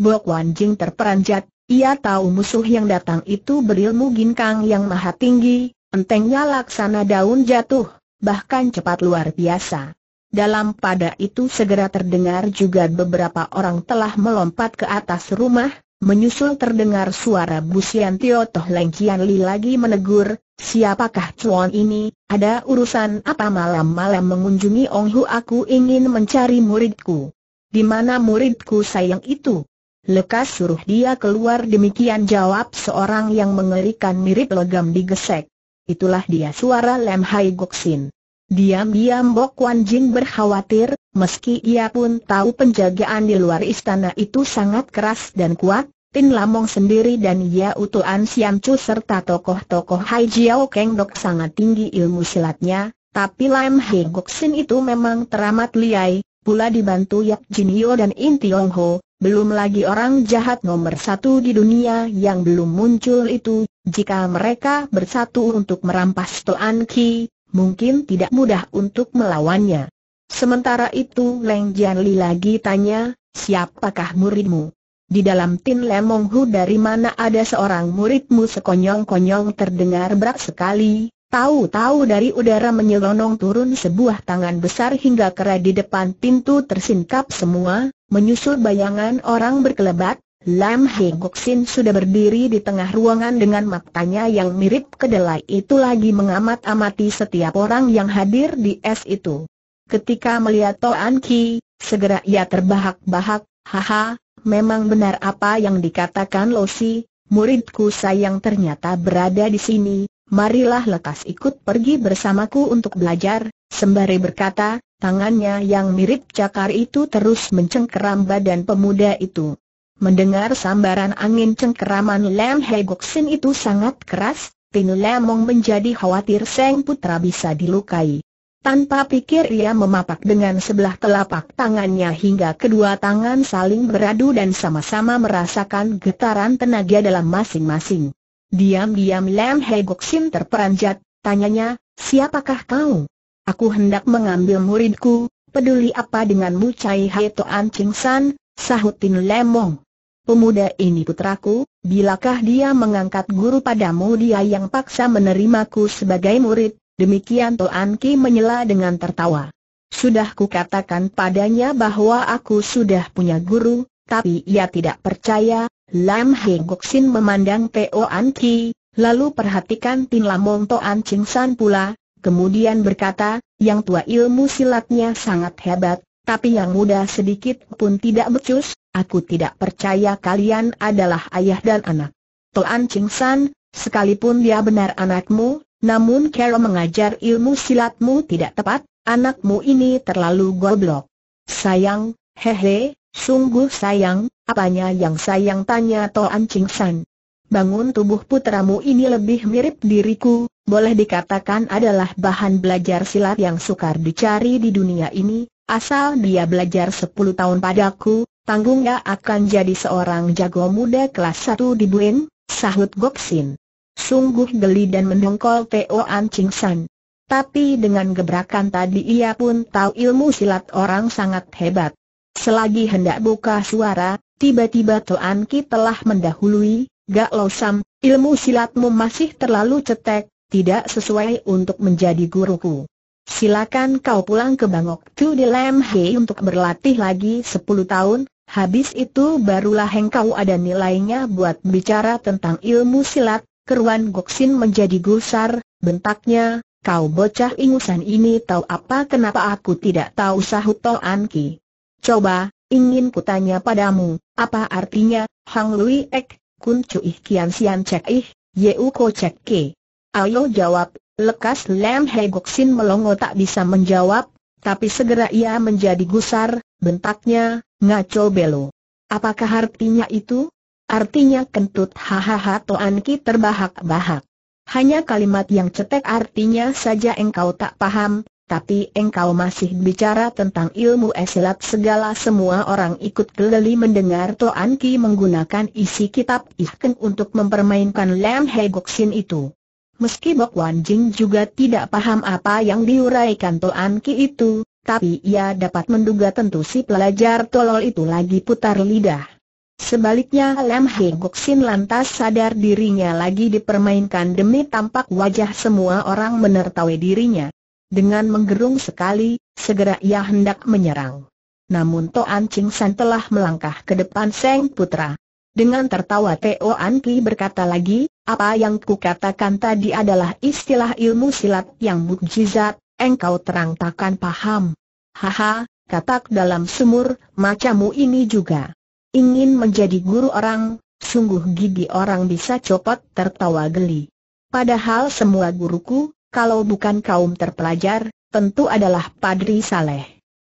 Bok Wan Jing terperanjat, ia tahu musuh yang datang itu berilmu ginkang yang maha tinggi, entengnya laksana daun jatuh, bahkan cepat luar biasa. Dalam pada itu segera terdengar juga beberapa orang telah melompat ke atas rumah, menyusul terdengar suara Busian Tio Toh Leng Kian Li lagi menegur, siapakah cuan ini, ada urusan apa malam-malam mengunjungi Ong Hu aku ingin mencari muridku. Di mana muridku sayang itu? Lekas suruh dia keluar demikian jawab seorang yang mengerikan mirip logam digesek. Itulah dia suara Lem Hai Goksin. Diam-diam Bok Wan Jin berkhawatir, meski ia pun tahu penjagaan di luar istana itu sangat keras dan kuat, Tin Lamong sendiri dan Ya Utuan Siam Chu serta tokoh-tokoh Hai Jiao Keng Dok sangat tinggi ilmu silatnya, tapi Lam Hai Goksin itu memang teramat liai, pula dibantu Jin Jinio dan In Tiong Ho, belum lagi orang jahat nomor satu di dunia yang belum muncul itu, jika mereka bersatu untuk merampas Toan Ki, mungkin tidak mudah untuk melawannya. Sementara itu Leng Li lagi tanya, siapakah muridmu? Di dalam Tin Lemong Hu dari mana ada seorang muridmu sekonyong-konyong terdengar berat sekali, Tahu-tahu dari udara menyelonong turun sebuah tangan besar hingga kera di depan pintu tersingkap semua, menyusul bayangan orang berkelebat, Lam He Gok Sin sudah berdiri di tengah ruangan dengan matanya yang mirip kedelai itu lagi mengamat-amati setiap orang yang hadir di es itu. Ketika melihat Toan Ki, segera ia terbahak-bahak, haha, memang benar apa yang dikatakan Losi, muridku sayang ternyata berada di sini, marilah lekas ikut pergi bersamaku untuk belajar, sembari berkata, tangannya yang mirip cakar itu terus mencengkeram badan pemuda itu. Mendengar sambaran angin cengkeraman Lam He Sin itu sangat keras, Tin Lemong menjadi khawatir Seng Putra bisa dilukai. Tanpa pikir ia memapak dengan sebelah telapak tangannya hingga kedua tangan saling beradu dan sama-sama merasakan getaran tenaga dalam masing-masing. Diam-diam Lam sim terperanjat, tanyanya, siapakah kau? Aku hendak mengambil muridku, peduli apa denganmu Cai Hai Toan Ching San, sahutin Lemong. Pemuda ini putraku, bilakah dia mengangkat guru padamu dia yang paksa menerimaku sebagai murid, demikian Toan Ki menyela dengan tertawa. Sudah ku katakan padanya bahwa aku sudah punya guru, tapi ia tidak percaya, Lam Hing Sin memandang Po An Ki, lalu perhatikan Tin Lamong Toan Ching San pula, kemudian berkata, yang tua ilmu silatnya sangat hebat, tapi yang muda sedikit pun tidak becus, aku tidak percaya kalian adalah ayah dan anak. Toan Ching San, sekalipun dia benar anakmu, namun Kero mengajar ilmu silatmu tidak tepat, anakmu ini terlalu goblok. Sayang, hehe, sungguh sayang, Apanya yang sayang tanya Toan Ching San. Bangun tubuh putramu ini lebih mirip diriku, boleh dikatakan adalah bahan belajar silat yang sukar dicari di dunia ini, asal dia belajar 10 tahun padaku, tanggungnya akan jadi seorang jago muda kelas 1 di Buin, sahut Gok Sin. Sungguh geli dan mendongkol Toan Ching San. Tapi dengan gebrakan tadi ia pun tahu ilmu silat orang sangat hebat. Selagi hendak buka suara, Tiba-tiba Toan Ki telah mendahului, Gak Lo Sam, ilmu silatmu masih terlalu cetek, tidak sesuai untuk menjadi guruku. Silakan kau pulang ke Bangok, Tu di Lam Hei untuk berlatih lagi sepuluh tahun, habis itu barulah engkau ada nilainya buat bicara tentang ilmu silat, keruan Goksin menjadi gusar, bentaknya, kau bocah ingusan ini tahu apa kenapa aku tidak tahu sahut Toan Ki. Coba, ingin kutanya padamu, apa artinya, Hang Lui Ek, Kun Cui Kian Sian Cek Ih, Yeu Ko Cek Ke. Ayo jawab, lekas Lam He Gok Sin melongo tak bisa menjawab, tapi segera ia menjadi gusar, bentaknya, ngaco belo. Apakah artinya itu? Artinya kentut hahaha Toan Ki terbahak-bahak. Hanya kalimat yang cetek artinya saja engkau tak paham, tapi engkau masih bicara tentang ilmu esilat segala semua orang ikut keliling mendengar Toan Ki menggunakan isi kitab Ihken untuk mempermainkan Lam Hegoksin itu. Meski Bok Wan Jing juga tidak paham apa yang diuraikan Toan Ki itu, tapi ia dapat menduga tentu si pelajar tolol itu lagi putar lidah. Sebaliknya Lam Hegoksin lantas sadar dirinya lagi dipermainkan demi tampak wajah semua orang menertawai dirinya. Dengan menggerung sekali, segera ia hendak menyerang. Namun Toan Ching San telah melangkah ke depan Seng Putra. Dengan tertawa Toan Ki berkata lagi, apa yang kukatakan tadi adalah istilah ilmu silat yang mukjizat, engkau terang takkan paham. Haha, katak dalam sumur, macamu ini juga. Ingin menjadi guru orang, sungguh gigi orang bisa copot tertawa geli. Padahal semua guruku, kalau bukan kaum terpelajar, tentu adalah Padri Saleh.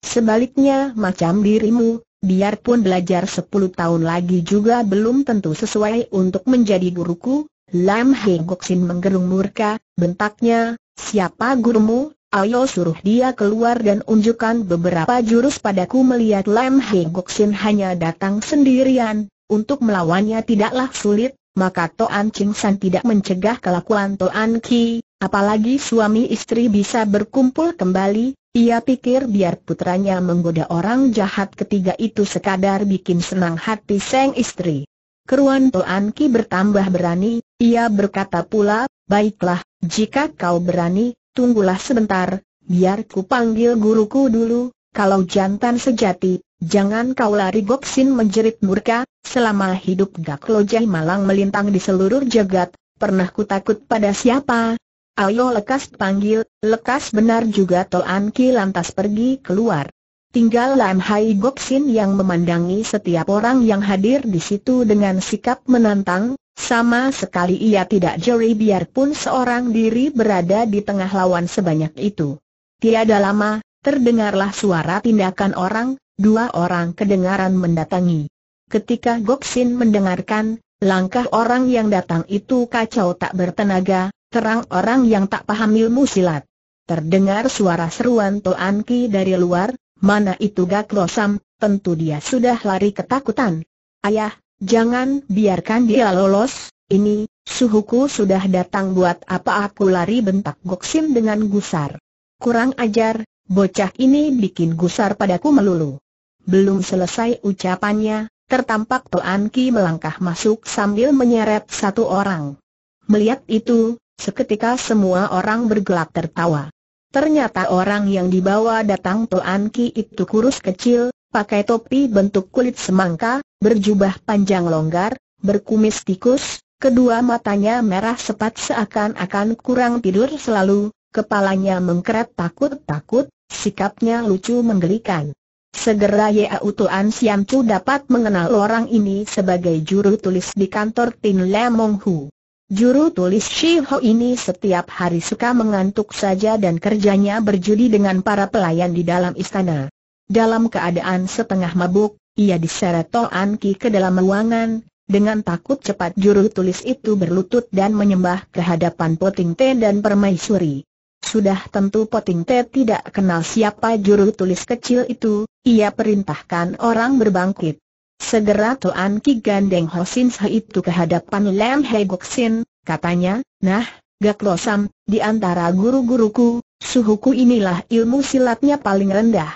Sebaliknya macam dirimu, biarpun belajar 10 tahun lagi juga belum tentu sesuai untuk menjadi guruku, Lam He Goksin menggerung murka, bentaknya, siapa gurumu, ayo suruh dia keluar dan unjukkan beberapa jurus padaku melihat Lam He Goksin hanya datang sendirian, untuk melawannya tidaklah sulit, maka Toan Ching San tidak mencegah kelakuan Toan Ki, Apalagi suami istri bisa berkumpul kembali, ia pikir biar putranya menggoda orang jahat ketiga itu sekadar bikin senang hati sang istri. Keruan Toan Ki bertambah berani, ia berkata pula, baiklah, jika kau berani, tunggulah sebentar, biar ku panggil guruku dulu, kalau jantan sejati, jangan kau lari Goksin menjerit murka, selama hidup Gak Lojai Malang melintang di seluruh jagat, pernah ku takut pada siapa, Ayo lekas panggil, lekas benar juga Toan Ki lantas pergi keluar. Tinggal Lam Hai Gok Sin yang memandangi setiap orang yang hadir di situ dengan sikap menantang, sama sekali ia tidak jeri biarpun seorang diri berada di tengah lawan sebanyak itu. Tiada lama, terdengarlah suara tindakan orang, dua orang kedengaran mendatangi. Ketika Gok Sin mendengarkan, langkah orang yang datang itu kacau tak bertenaga, terang orang yang tak paham ilmu silat. Terdengar suara seruan Toan Ki dari luar, mana itu Gak Losam, tentu dia sudah lari ketakutan. Ayah, jangan biarkan dia lolos, ini, suhuku sudah datang buat apa aku lari bentak Goksim dengan gusar. Kurang ajar, bocah ini bikin gusar padaku melulu. Belum selesai ucapannya, tertampak Toan Ki melangkah masuk sambil menyeret satu orang. Melihat itu, Seketika semua orang bergelak tertawa. Ternyata orang yang dibawa datang tuan Ki itu kurus kecil, pakai topi bentuk kulit semangka, berjubah panjang longgar, berkumis tikus, kedua matanya merah sepat seakan-akan kurang tidur selalu, kepalanya mengkeret takut-takut, sikapnya lucu menggelikan. Segera Yau Tuan Siam Chu dapat mengenal orang ini sebagai juru tulis di kantor Tin Lemong Hu. Juru tulis Shiho ini setiap hari suka mengantuk saja dan kerjanya berjudi dengan para pelayan di dalam istana. Dalam keadaan setengah mabuk, ia diseret Toan Ki ke dalam ruangan, dengan takut cepat juru tulis itu berlutut dan menyembah ke hadapan Poting Te dan Permaisuri. Sudah tentu Poting Te tidak kenal siapa juru tulis kecil itu, ia perintahkan orang berbangkit. Segera tuan Ki gandeng Hosin itu ke hadapan Lam He Sin, katanya, nah, Gak Losam, di antara guru-guruku, suhuku inilah ilmu silatnya paling rendah.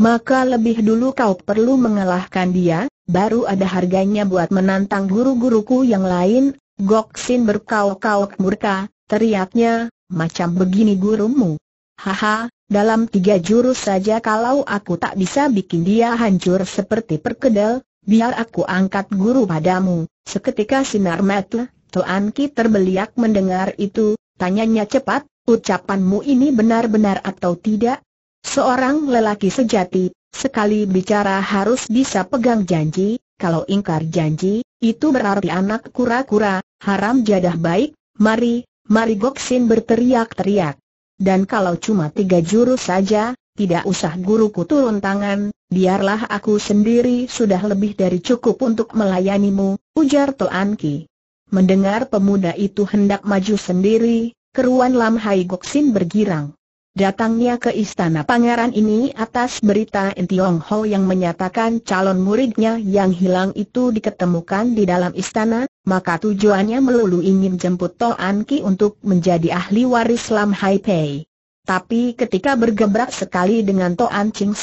Maka lebih dulu kau perlu mengalahkan dia, baru ada harganya buat menantang guru-guruku yang lain. Goksin berkauk-kauk murka, teriaknya, macam begini gurumu. Haha, dalam tiga jurus saja kalau aku tak bisa bikin dia hancur seperti perkedel, biar aku angkat guru padamu. Seketika sinar mata, Tuan Ki terbeliak mendengar itu, tanyanya cepat, ucapanmu ini benar-benar atau tidak? Seorang lelaki sejati, sekali bicara harus bisa pegang janji, kalau ingkar janji, itu berarti anak kura-kura, haram jadah baik, mari, mari Goksin berteriak-teriak. Dan kalau cuma tiga jurus saja, tidak usah guruku turun tangan, biarlah aku sendiri sudah lebih dari cukup untuk melayanimu, ujar Toan Ki. Mendengar pemuda itu hendak maju sendiri, keruan Lam Hai Goksin bergirang. Datangnya ke istana pangeran ini atas berita Tiong Ho yang menyatakan calon muridnya yang hilang itu diketemukan di dalam istana, maka tujuannya melulu ingin jemput Toan Ki untuk menjadi ahli waris Lam Hai Pei. Tapi ketika bergebrak sekali dengan Toan Ching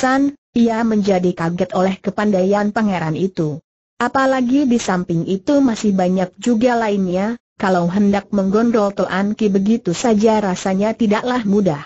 ia menjadi kaget oleh kepandaian pangeran itu. Apalagi di samping itu masih banyak juga lainnya, kalau hendak menggondol Toan Ki begitu saja rasanya tidaklah mudah.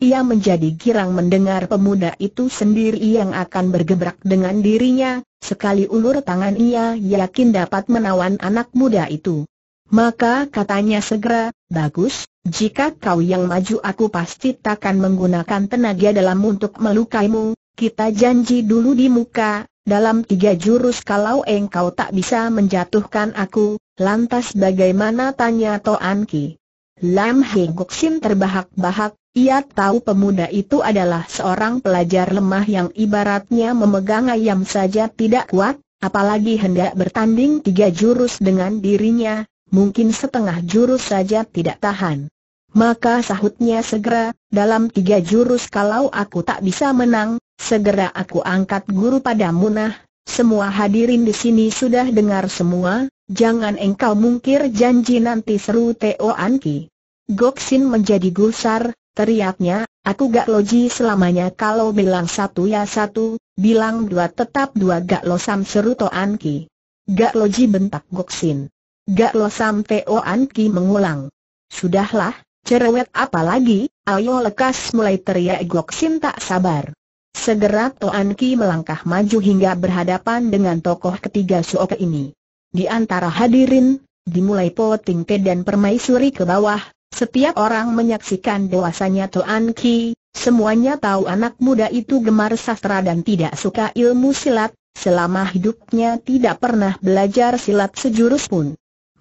Ia menjadi girang mendengar pemuda itu sendiri yang akan bergebrak dengan dirinya, sekali ulur tangan ia yakin dapat menawan anak muda itu. Maka katanya segera, bagus, jika kau yang maju aku pasti takkan menggunakan tenaga dalam untuk melukaimu, kita janji dulu di muka, dalam tiga jurus kalau engkau tak bisa menjatuhkan aku, lantas bagaimana tanya Toan Ki? Lam Hei Gok Sin terbahak-bahak, ia tahu pemuda itu adalah seorang pelajar lemah yang ibaratnya memegang ayam saja tidak kuat, apalagi hendak bertanding tiga jurus dengan dirinya, mungkin setengah jurus saja tidak tahan. Maka sahutnya segera, dalam tiga jurus kalau aku tak bisa menang, segera aku angkat guru pada munah, semua hadirin di sini sudah dengar semua, jangan engkau mungkir janji nanti seru Teo Anki. Goksin menjadi gusar, teriaknya, aku gak loji selamanya kalau bilang satu ya satu, bilang dua tetap dua gak losam seru Teo Anki. Gak loji bentak Goksin. Gak lo sampai Oan Ki mengulang. Sudahlah, cerewet apa lagi. ayo lekas mulai teriak Gok Sin tak sabar. Segera Toan Ki melangkah maju hingga berhadapan dengan tokoh ketiga Suoke ini. Di antara hadirin, dimulai poting ke dan permaisuri ke bawah, setiap orang menyaksikan dewasanya Toan Ki, semuanya tahu anak muda itu gemar sastra dan tidak suka ilmu silat, selama hidupnya tidak pernah belajar silat sejurus pun.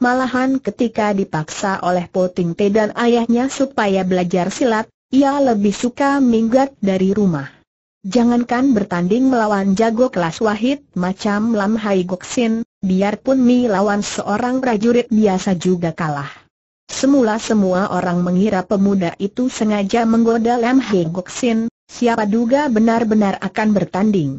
Malahan ketika dipaksa oleh Poting Te dan ayahnya supaya belajar silat, ia lebih suka minggat dari rumah. Jangankan bertanding melawan jago kelas wahid macam Lam Hai Goksin, biarpun Mi lawan seorang prajurit biasa juga kalah. Semula semua orang mengira pemuda itu sengaja menggoda Lam Hai Goksin, siapa duga benar-benar akan bertanding.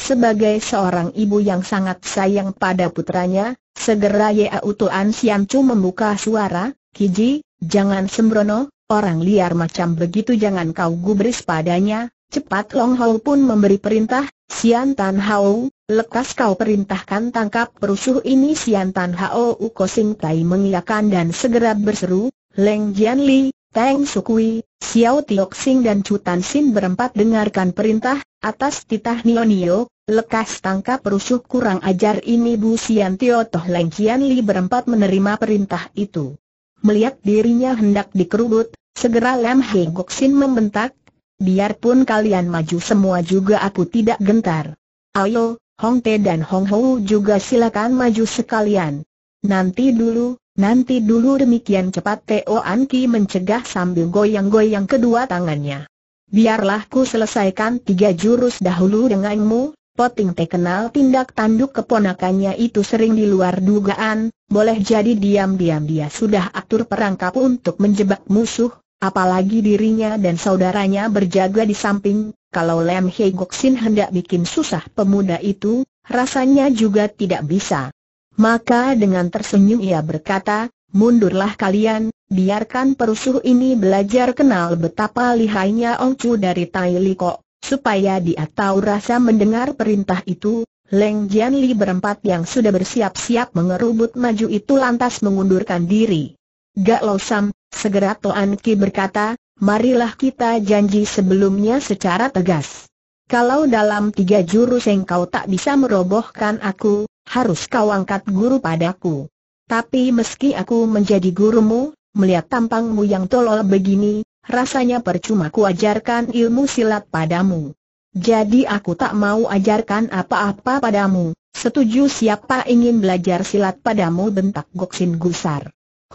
Sebagai seorang ibu yang sangat sayang pada putranya, Segera Yau Tuan Sian Chu membuka suara, Kiji, jangan sembrono, orang liar macam begitu jangan kau gubris padanya, cepat Long Hou pun memberi perintah, Sian Tan Hao, lekas kau perintahkan tangkap perusuh ini Sian Tan Hao Uko Sing Tai mengiyakan dan segera berseru, Leng Jian Li, Teng Sukui, Xiao Tiok Sing dan Chu Tan Sin berempat dengarkan perintah, atas titah Nio Nio, Lekas tangkap perusuh kurang ajar ini Bu Sian Tio Toh Leng Kian Li berempat menerima perintah itu. Melihat dirinya hendak dikerubut, segera Lam He Gok Sin membentak, biarpun kalian maju semua juga aku tidak gentar. Ayo, Hong Te dan Hong Ho juga silakan maju sekalian. Nanti dulu, nanti dulu demikian cepat Teo An Ki mencegah sambil goyang-goyang kedua tangannya. Biarlah ku selesaikan tiga jurus dahulu denganmu, Poting Te kenal tindak tanduk keponakannya itu sering di luar dugaan, boleh jadi diam-diam dia sudah atur perangkap untuk menjebak musuh, apalagi dirinya dan saudaranya berjaga di samping, kalau Lem Hei Goksin hendak bikin susah pemuda itu, rasanya juga tidak bisa. Maka dengan tersenyum ia berkata, mundurlah kalian, biarkan perusuh ini belajar kenal betapa lihainya Ong Chu dari Tai Liko. Supaya dia tahu rasa mendengar perintah itu, Leng Jian Li berempat yang sudah bersiap-siap mengerubut maju itu lantas mengundurkan diri. Gak losam, segera Toan Ki berkata, marilah kita janji sebelumnya secara tegas. Kalau dalam tiga jurus yang kau tak bisa merobohkan aku, harus kau angkat guru padaku. Tapi meski aku menjadi gurumu, melihat tampangmu yang tolol begini, rasanya percuma ku ajarkan ilmu silat padamu. Jadi aku tak mau ajarkan apa-apa padamu, setuju siapa ingin belajar silat padamu bentak Goksin gusar.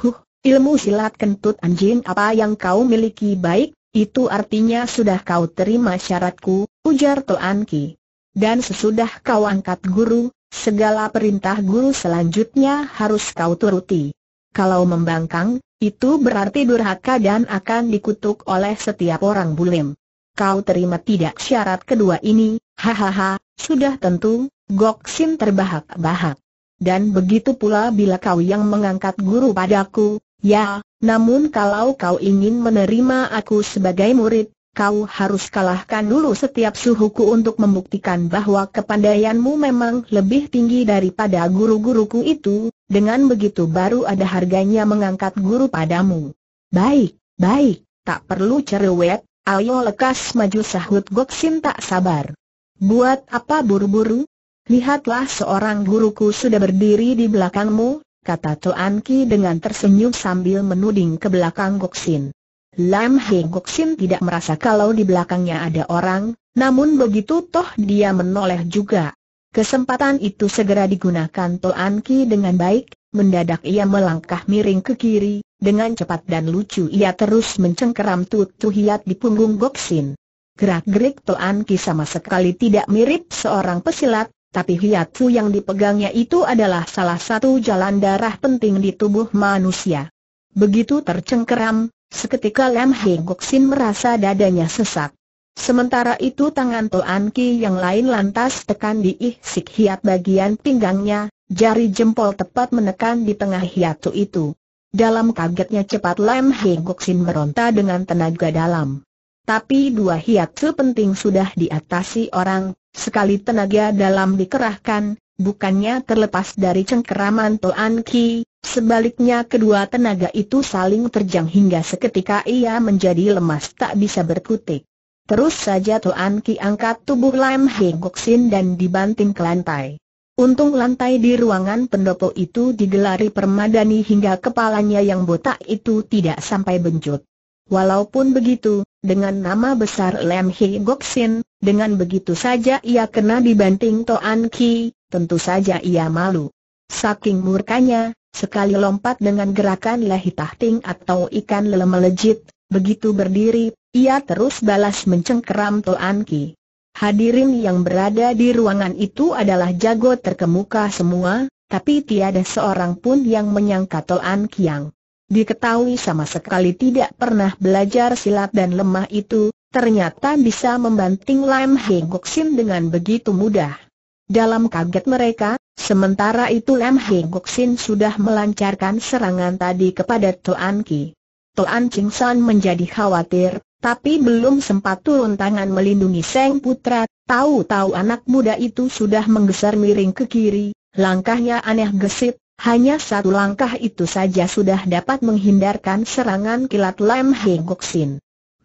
Huh, ilmu silat kentut anjing apa yang kau miliki baik, itu artinya sudah kau terima syaratku, ujar Toan Ki. Dan sesudah kau angkat guru, segala perintah guru selanjutnya harus kau turuti. Kalau membangkang, itu berarti durhaka dan akan dikutuk oleh setiap orang bulim. Kau terima tidak syarat kedua ini, hahaha, sudah tentu, Gok terbahak-bahak. Dan begitu pula bila kau yang mengangkat guru padaku, ya, namun kalau kau ingin menerima aku sebagai murid, kau harus kalahkan dulu setiap suhuku untuk membuktikan bahwa kepandaianmu memang lebih tinggi daripada guru-guruku itu, dengan begitu baru ada harganya mengangkat guru padamu. Baik, baik, tak perlu cerewet, ayo lekas maju sahut Goksin tak sabar. Buat apa buru-buru? Lihatlah seorang guruku sudah berdiri di belakangmu, kata Tuan Ki dengan tersenyum sambil menuding ke belakang Goksin. Lam He Goksin tidak merasa kalau di belakangnya ada orang, namun begitu toh dia menoleh juga. Kesempatan itu segera digunakan Toan Ki dengan baik, mendadak ia melangkah miring ke kiri, dengan cepat dan lucu ia terus mencengkeram Tut Hiat di punggung Goksin. Gerak-gerik Toan Ki sama sekali tidak mirip seorang pesilat, tapi hiat tu yang dipegangnya itu adalah salah satu jalan darah penting di tubuh manusia. Begitu tercengkeram, seketika Lam Hei Goksin merasa dadanya sesak. Sementara itu tangan Toan Ki yang lain lantas tekan di ih sik hiat bagian pinggangnya, jari jempol tepat menekan di tengah hiatu itu. Dalam kagetnya cepat Lem Hei Sin meronta dengan tenaga dalam. Tapi dua hiatu penting sudah diatasi orang, sekali tenaga dalam dikerahkan, bukannya terlepas dari cengkeraman Toan Ki, Sebaliknya kedua tenaga itu saling terjang hingga seketika ia menjadi lemas tak bisa berkutik. Terus saja Tuan Ki angkat tubuh Lam Heng Sin dan dibanting ke lantai. Untung lantai di ruangan pendopo itu digelari permadani hingga kepalanya yang botak itu tidak sampai bencut. Walaupun begitu, dengan nama besar Lam Hei Goksin, dengan begitu saja ia kena dibanting Tuan Ki, tentu saja ia malu. Saking murkanya, sekali lompat dengan gerakan lehi tahting atau ikan lele melejit, begitu berdiri, ia terus balas mencengkeram Toan Ki. Hadirin yang berada di ruangan itu adalah jago terkemuka semua, tapi tiada seorang pun yang menyangka Toan Kiang. Diketahui sama sekali tidak pernah belajar silat dan lemah itu, ternyata bisa membanting Lam Heng Sin dengan begitu mudah. Dalam kaget mereka, sementara itu Lam Heng Sin sudah melancarkan serangan tadi kepada Toan Ki. Toan Ching San menjadi khawatir, tapi belum sempat turun tangan melindungi Seng Putra, tahu-tahu anak muda itu sudah menggeser miring ke kiri, langkahnya aneh gesit, hanya satu langkah itu saja sudah dapat menghindarkan serangan kilat Lam Hei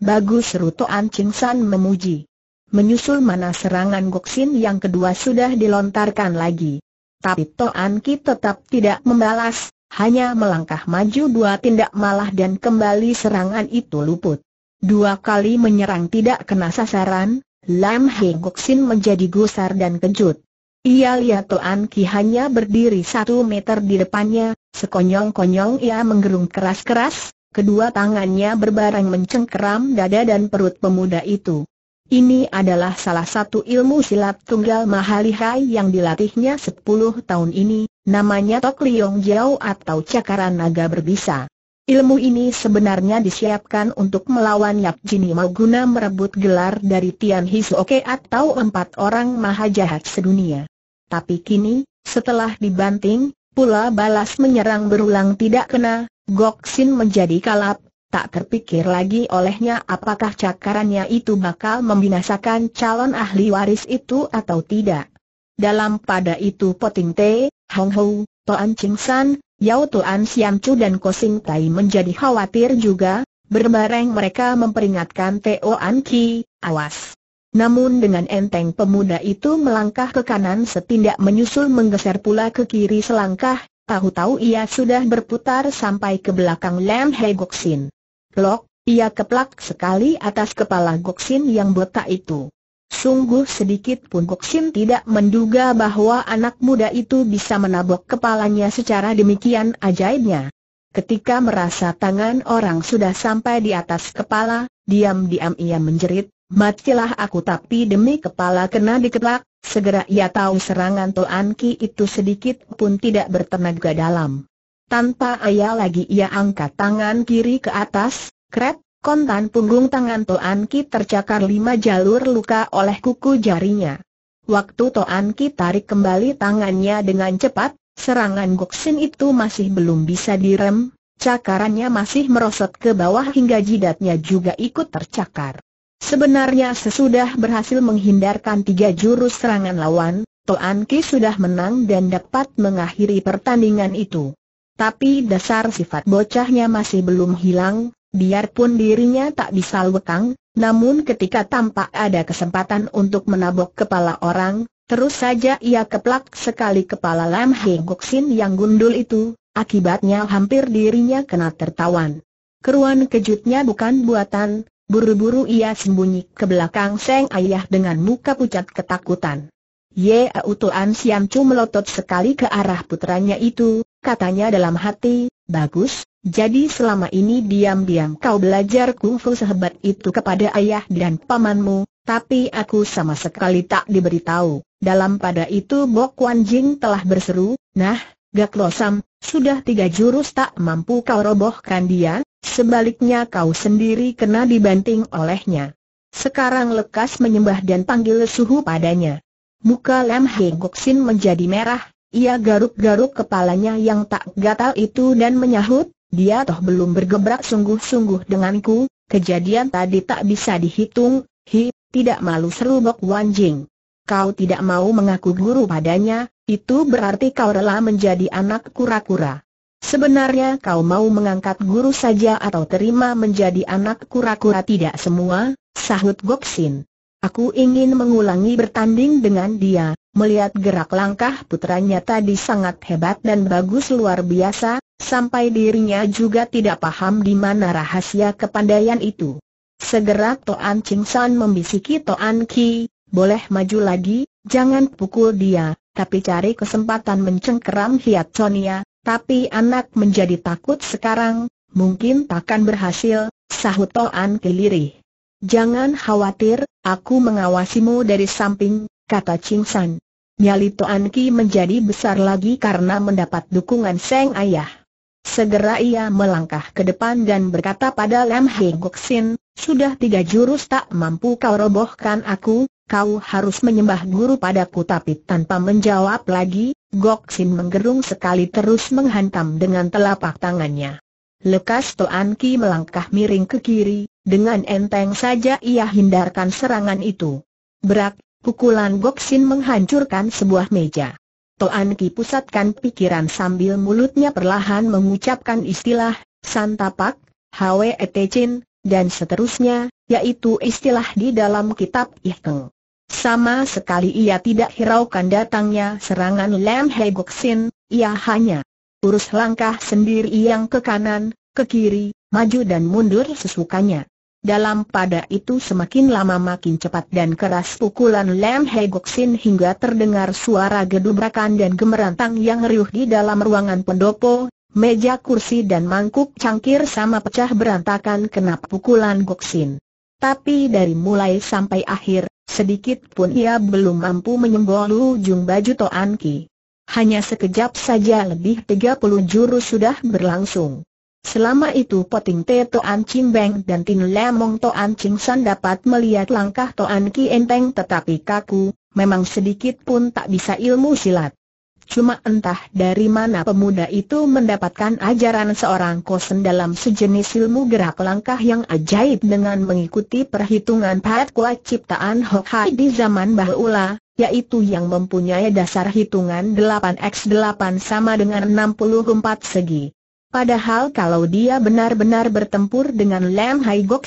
Bagus Ruto An Ching San memuji. Menyusul mana serangan Goksin yang kedua sudah dilontarkan lagi. Tapi Toan Ki tetap tidak membalas, hanya melangkah maju dua tindak malah dan kembali serangan itu luput. Dua kali menyerang tidak kena sasaran, Lam Gok Sin menjadi gusar dan kejut. Ia lihat Toan Ki hanya berdiri satu meter di depannya, sekonyong-konyong ia menggerung keras-keras, kedua tangannya berbareng mencengkeram dada dan perut pemuda itu. Ini adalah salah satu ilmu silat tunggal mahalihai yang dilatihnya sepuluh tahun ini, namanya Tok Liong Jiao atau Cakaran Naga Berbisa. Ilmu ini sebenarnya disiapkan untuk melawan Yap Jini Mau guna merebut gelar dari Tian Oke, atau empat orang maha jahat sedunia. Tapi kini, setelah dibanting, pula balas menyerang berulang tidak kena, Gok Sin menjadi kalap, tak terpikir lagi olehnya apakah cakarannya itu bakal membinasakan calon ahli waris itu atau tidak. Dalam pada itu Poting Te, Hong Ho, Toan Ching San, Yao Tuan Siam Chu dan Kosing Tai menjadi khawatir juga, berbareng mereka memperingatkan Teo An Ki, awas. Namun dengan enteng pemuda itu melangkah ke kanan setindak menyusul menggeser pula ke kiri selangkah, tahu-tahu ia sudah berputar sampai ke belakang Lam He Goksin. Lok, ia keplak sekali atas kepala Goksin yang botak itu. Sungguh sedikit pun Kok tidak menduga bahwa anak muda itu bisa menabok kepalanya secara demikian ajaibnya. Ketika merasa tangan orang sudah sampai di atas kepala, diam-diam ia menjerit, matilah aku tapi demi kepala kena diketak, segera ia tahu serangan Toan Ki itu sedikit pun tidak bertenaga dalam. Tanpa ayah lagi ia angkat tangan kiri ke atas, krep. Kontan punggung tangan Toan Ki tercakar lima jalur luka oleh kuku jarinya. Waktu Toan Ki tarik kembali tangannya dengan cepat, serangan Goksin itu masih belum bisa direm, cakarannya masih merosot ke bawah hingga jidatnya juga ikut tercakar. Sebenarnya sesudah berhasil menghindarkan tiga jurus serangan lawan, Toan Ki sudah menang dan dapat mengakhiri pertandingan itu. Tapi dasar sifat bocahnya masih belum hilang, Biarpun dirinya tak bisa lekang, namun ketika tampak ada kesempatan untuk menabok kepala orang, terus saja ia keplak sekali kepala Lam Heng Sin yang gundul itu, akibatnya hampir dirinya kena tertawan. Keruan kejutnya bukan buatan, buru-buru ia sembunyi ke belakang Seng Ayah dengan muka pucat ketakutan. Ye Tuan Siam Chu melotot sekali ke arah putranya itu, katanya dalam hati, bagus, jadi selama ini diam-diam kau belajar kungfu sehebat itu kepada ayah dan pamanmu, tapi aku sama sekali tak diberitahu. Dalam pada itu Bok Wan Jing telah berseru, nah, Gak Losam, sudah tiga jurus tak mampu kau robohkan dia, sebaliknya kau sendiri kena dibanting olehnya. Sekarang lekas menyembah dan panggil suhu padanya. Muka Lam He Goksin menjadi merah, ia garuk-garuk kepalanya yang tak gatal itu dan menyahut, dia toh belum bergebrak sungguh-sungguh denganku, kejadian tadi tak bisa dihitung, hi, tidak malu seru Bok Wan Kau tidak mau mengaku guru padanya, itu berarti kau rela menjadi anak kura-kura. Sebenarnya kau mau mengangkat guru saja atau terima menjadi anak kura-kura tidak semua, sahut Goksin. Aku ingin mengulangi bertanding dengan dia, melihat gerak langkah putranya tadi sangat hebat dan bagus luar biasa, sampai dirinya juga tidak paham di mana rahasia kepandaian itu. Segera Toan Ching San membisiki Toan Ki, boleh maju lagi, jangan pukul dia, tapi cari kesempatan mencengkeram Hiat Sonia, ya, tapi anak menjadi takut sekarang, mungkin takkan berhasil, sahut Toan lirih. Jangan khawatir, aku mengawasimu dari samping, kata Ching San. Nyali Toan Ki menjadi besar lagi karena mendapat dukungan Seng Ayah. Segera ia melangkah ke depan dan berkata pada Lam Hing Sin, sudah tiga jurus tak mampu kau robohkan aku, kau harus menyembah guru padaku tapi tanpa menjawab lagi, Goksin menggerung sekali terus menghantam dengan telapak tangannya. Lekas Toan Ki melangkah miring ke kiri, dengan enteng saja ia hindarkan serangan itu. Berak, pukulan Goksin menghancurkan sebuah meja. Toan Ki pusatkan pikiran sambil mulutnya perlahan mengucapkan istilah, santapak, hwetecin, dan seterusnya, yaitu istilah di dalam kitab Ihkeng. Sama sekali ia tidak hiraukan datangnya serangan Lam He Goksin, ia hanya urus langkah sendiri yang ke kanan, ke kiri, maju dan mundur sesukanya. Dalam pada itu semakin lama makin cepat dan keras pukulan Lam He Sin hingga terdengar suara gedubrakan dan gemerantang yang riuh di dalam ruangan pendopo, meja kursi dan mangkuk cangkir sama pecah berantakan kena pukulan Gok Tapi dari mulai sampai akhir, sedikit pun ia belum mampu menyembol ujung baju Toan Ki. Hanya sekejap saja lebih 30 jurus sudah berlangsung. Selama itu Poting Te Toan Ching Beng dan Tin Lemong Toan Ching San dapat melihat langkah Toan Ki Enteng tetapi kaku, memang sedikit pun tak bisa ilmu silat. Cuma entah dari mana pemuda itu mendapatkan ajaran seorang kosen dalam sejenis ilmu gerak langkah yang ajaib dengan mengikuti perhitungan pahat kuat ciptaan Hok Hai di zaman Bahula, yaitu yang mempunyai dasar hitungan 8x8 sama dengan 64 segi. Padahal kalau dia benar-benar bertempur dengan Lam Hai Gok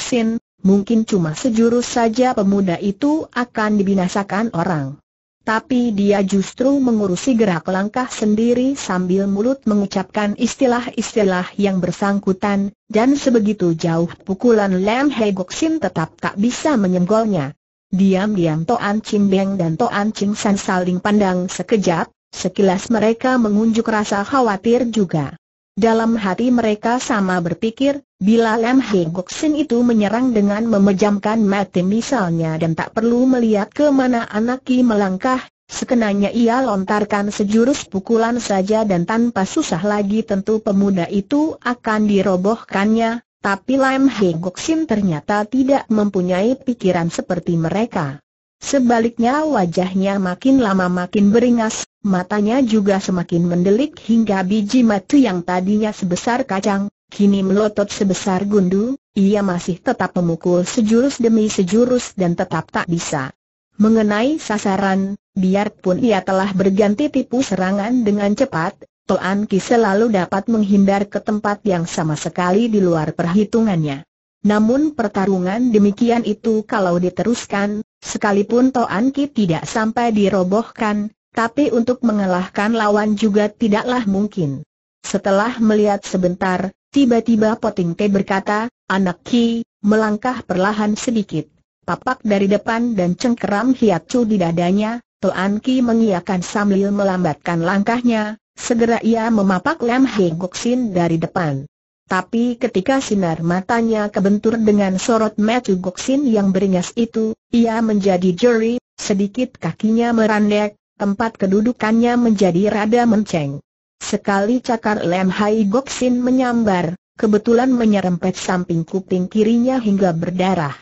mungkin cuma sejurus saja pemuda itu akan dibinasakan orang. Tapi dia justru mengurusi gerak langkah sendiri sambil mulut mengucapkan istilah-istilah yang bersangkutan, dan sebegitu jauh pukulan Lam Hai Goksin tetap tak bisa menyenggolnya. Diam-diam Toan Ching Beng dan Toan Ching San saling pandang sekejap, sekilas mereka mengunjuk rasa khawatir juga. Dalam hati mereka sama berpikir, bila Lam Hing Sin itu menyerang dengan memejamkan mati misalnya dan tak perlu melihat ke mana anak Ki melangkah, sekenanya ia lontarkan sejurus pukulan saja dan tanpa susah lagi tentu pemuda itu akan dirobohkannya, tapi Lam Hing Sin ternyata tidak mempunyai pikiran seperti mereka. Sebaliknya wajahnya makin lama makin beringas, matanya juga semakin mendelik hingga biji matu yang tadinya sebesar kacang, kini melotot sebesar gundu, ia masih tetap memukul sejurus demi sejurus dan tetap tak bisa mengenai sasaran, biarpun ia telah berganti tipu serangan dengan cepat, Toan Ki selalu dapat menghindar ke tempat yang sama sekali di luar perhitungannya. Namun pertarungan demikian itu kalau diteruskan, Sekalipun Toan Ki tidak sampai dirobohkan, tapi untuk mengalahkan lawan juga tidaklah mungkin. Setelah melihat sebentar, tiba-tiba Poting Te berkata, Anak Ki, melangkah perlahan sedikit. Papak dari depan dan cengkeram hiat cu di dadanya, Toan Ki mengiakan sambil melambatkan langkahnya, segera ia memapak Lam Hei Goksin dari depan. Tapi ketika sinar matanya kebentur dengan sorot Matthew Goksin yang beringas itu, ia menjadi jeri, sedikit kakinya merandek, tempat kedudukannya menjadi rada menceng. Sekali cakar Lem Hai Goksin menyambar, kebetulan menyerempet samping kuping kirinya hingga berdarah.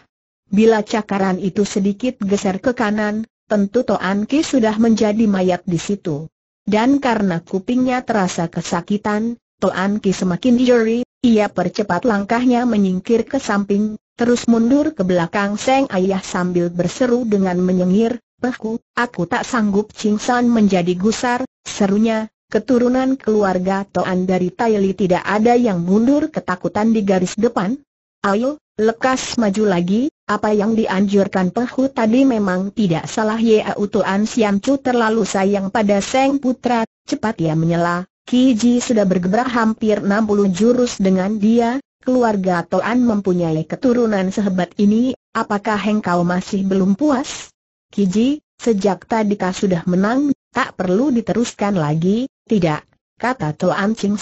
Bila cakaran itu sedikit geser ke kanan, tentu Toan Ki sudah menjadi mayat di situ. Dan karena kupingnya terasa kesakitan, Toan Ki semakin jeri, ia percepat langkahnya menyingkir ke samping, terus mundur ke belakang Seng Ayah sambil berseru dengan menyengir, Pehku, aku tak sanggup Ching San menjadi gusar, serunya, keturunan keluarga Toan dari Taili tidak ada yang mundur ketakutan di garis depan. Ayo, lekas maju lagi, apa yang dianjurkan Pehku tadi memang tidak salah Yau Toan Siam Chu terlalu sayang pada Seng Putra, cepat ia menyela, Kiji sudah bergerak hampir 60 jurus dengan dia, keluarga Toan mempunyai keturunan sehebat ini, apakah hengkau masih belum puas? Kiji, sejak tadi kau sudah menang, tak perlu diteruskan lagi, tidak, kata Toan Ching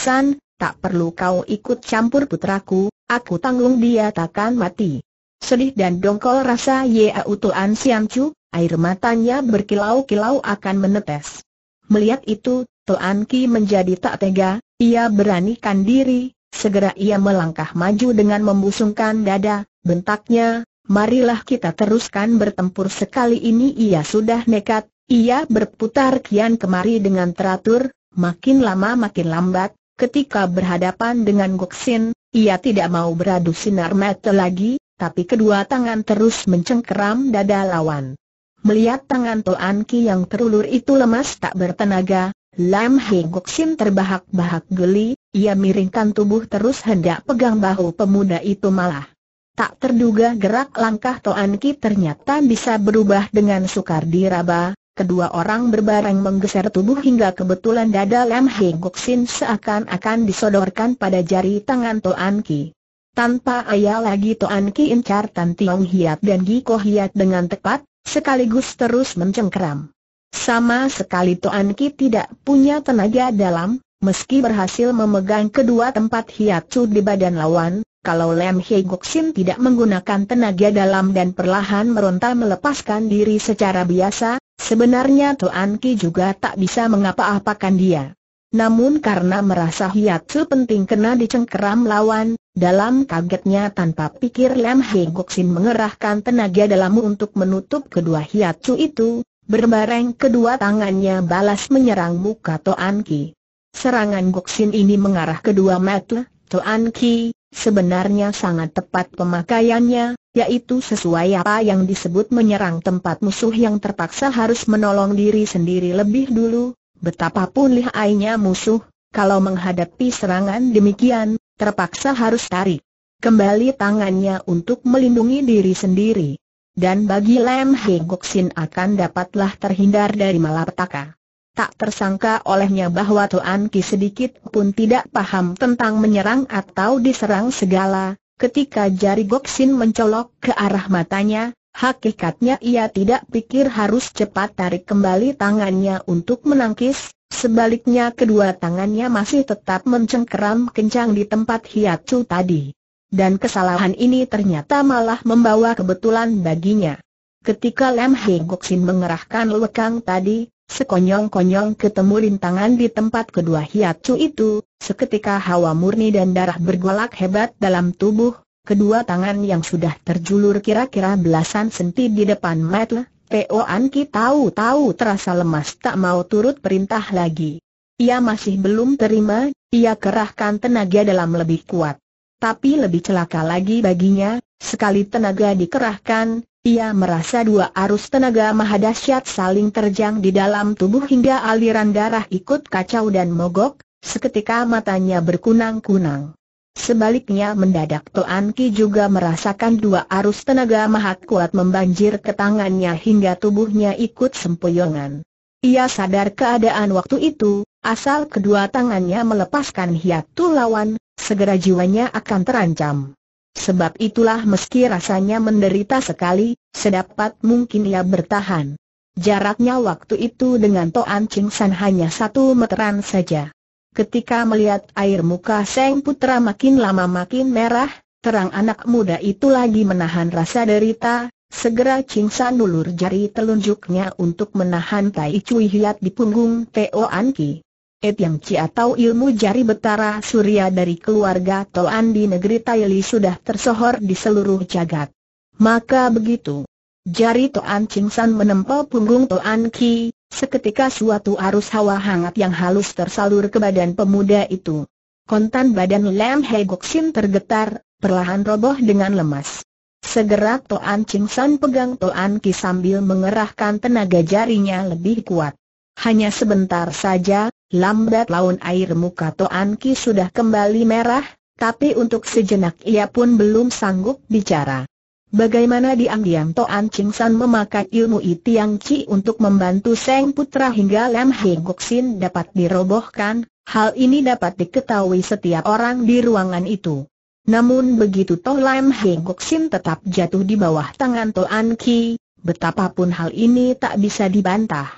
tak perlu kau ikut campur putraku, aku tanggung dia takkan mati. Sedih dan dongkol rasa Yau Toan Siang Chu, air matanya berkilau-kilau akan menetes. Melihat itu, Toan Ki menjadi tak tega, ia beranikan diri, segera ia melangkah maju dengan membusungkan dada, bentaknya, marilah kita teruskan bertempur sekali ini ia sudah nekat, ia berputar kian kemari dengan teratur, makin lama makin lambat, ketika berhadapan dengan Goksin, ia tidak mau beradu sinar mata lagi, tapi kedua tangan terus mencengkeram dada lawan. Melihat tangan Tuan Ki yang terulur itu lemas tak bertenaga, Lam Hei Sim terbahak-bahak geli, ia miringkan tubuh terus hendak pegang bahu pemuda itu malah. Tak terduga gerak langkah Toan Ki ternyata bisa berubah dengan sukar diraba, kedua orang berbareng menggeser tubuh hingga kebetulan dada Lam Hei Sim seakan-akan disodorkan pada jari tangan Toan Ki. Tanpa ayah lagi Toan Ki incar Tan Tiong Hiat dan Gi Hiat dengan tepat, sekaligus terus mencengkeram. Sama sekali Toan Ki tidak punya tenaga dalam, meski berhasil memegang kedua tempat hiatsu di badan lawan, kalau Lem Hei Gok Sin tidak menggunakan tenaga dalam dan perlahan meronta melepaskan diri secara biasa, sebenarnya Toan Ki juga tak bisa mengapa-apakan dia. Namun karena merasa hiatsu penting kena dicengkeram lawan, dalam kagetnya tanpa pikir Lam Hei Gok Sin mengerahkan tenaga dalam untuk menutup kedua hiatsu itu, Berbareng kedua tangannya balas menyerang muka Toan Ki. Serangan Goksin ini mengarah kedua mata Toan Ki, sebenarnya sangat tepat pemakaiannya, yaitu sesuai apa yang disebut menyerang tempat musuh yang terpaksa harus menolong diri sendiri lebih dulu, betapapun lihainya musuh, kalau menghadapi serangan demikian, terpaksa harus tarik kembali tangannya untuk melindungi diri sendiri dan bagi Lam He Goksin akan dapatlah terhindar dari malapetaka. Tak tersangka olehnya bahwa Tuan Ki sedikit pun tidak paham tentang menyerang atau diserang segala, ketika jari Goksin mencolok ke arah matanya, hakikatnya ia tidak pikir harus cepat tarik kembali tangannya untuk menangkis, sebaliknya kedua tangannya masih tetap mencengkeram kencang di tempat hiacu tadi. Dan kesalahan ini ternyata malah membawa kebetulan baginya. Ketika Lam Hei Goksin mengerahkan lekang tadi, sekonyong-konyong ketemu rintangan di tempat kedua hiatsu itu, seketika hawa murni dan darah bergolak hebat dalam tubuh, kedua tangan yang sudah terjulur kira-kira belasan senti di depan Matle, P.O. Anki tahu-tahu terasa lemas tak mau turut perintah lagi. Ia masih belum terima, ia kerahkan tenaga dalam lebih kuat. Tapi lebih celaka lagi baginya, sekali tenaga dikerahkan, ia merasa dua arus tenaga mahadasyat saling terjang di dalam tubuh hingga aliran darah ikut kacau dan mogok, seketika matanya berkunang-kunang. Sebaliknya mendadak Toan Ki juga merasakan dua arus tenaga maha kuat membanjir ke tangannya hingga tubuhnya ikut sempoyongan. Ia sadar keadaan waktu itu, Asal kedua tangannya melepaskan hiatu lawan, segera jiwanya akan terancam. Sebab itulah meski rasanya menderita sekali, sedapat mungkin ia bertahan. Jaraknya waktu itu dengan Toan Ching San hanya satu meteran saja. Ketika melihat air muka Seng Putra makin lama makin merah, terang anak muda itu lagi menahan rasa derita, Segera Ching San ulur jari telunjuknya untuk menahan Tai Cui Hiat di punggung Teo An Ki. Et Yang Ci atau ilmu jari betara surya dari keluarga Toan di negeri Taili sudah tersohor di seluruh jagat. Maka begitu. Jari Toan Ching San menempel punggung Toan Ki, seketika suatu arus hawa hangat yang halus tersalur ke badan pemuda itu. Kontan badan Lam He Gok Sin tergetar, perlahan roboh dengan lemas. Segera Toan Ching San pegang Toan Ki sambil mengerahkan tenaga jarinya lebih kuat. Hanya sebentar saja, Lambat laun air muka Toan Ki sudah kembali merah, tapi untuk sejenak ia pun belum sanggup bicara. Bagaimana diam-diam Toan Ching San memakai ilmu Itiang Ci untuk membantu Seng Putra hingga Lam He Gok dapat dirobohkan, hal ini dapat diketahui setiap orang di ruangan itu. Namun begitu Toh Lam He Gok tetap jatuh di bawah tangan Toan Ki, betapapun hal ini tak bisa dibantah.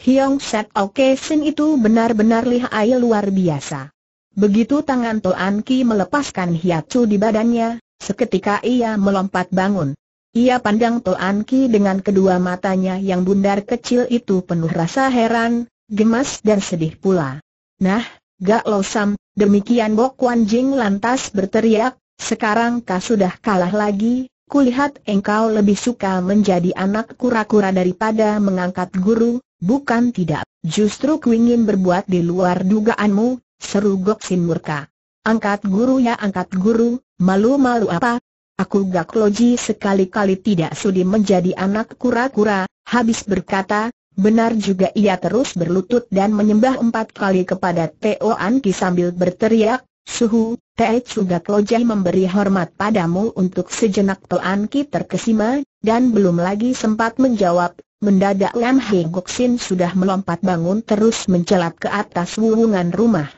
Hiong Sek Oke Sin itu benar-benar lihai luar biasa. Begitu tangan Toan Ki melepaskan hiacu di badannya, seketika ia melompat bangun. Ia pandang Toan Ki dengan kedua matanya yang bundar kecil itu penuh rasa heran, gemas dan sedih pula. Nah, Gak Losam, demikian Bok Wan Jing lantas berteriak, sekarang kau sudah kalah lagi, Kulihat engkau lebih suka menjadi anak kura-kura daripada mengangkat guru, bukan tidak. Justru kuingin berbuat di luar dugaanmu, seru Goksin murka. Angkat guru ya angkat guru, malu-malu apa? Aku Gak Loji sekali-kali tidak sudi menjadi anak kura-kura, habis berkata, Benar juga ia terus berlutut dan menyembah empat kali kepada Teo Anki sambil berteriak, Suhu, Tei Chuga Lojai memberi hormat padamu untuk sejenak Toan Ki terkesima, dan belum lagi sempat menjawab, mendadak Lam Hei Goksin sudah melompat bangun terus mencelat ke atas wuwungan rumah.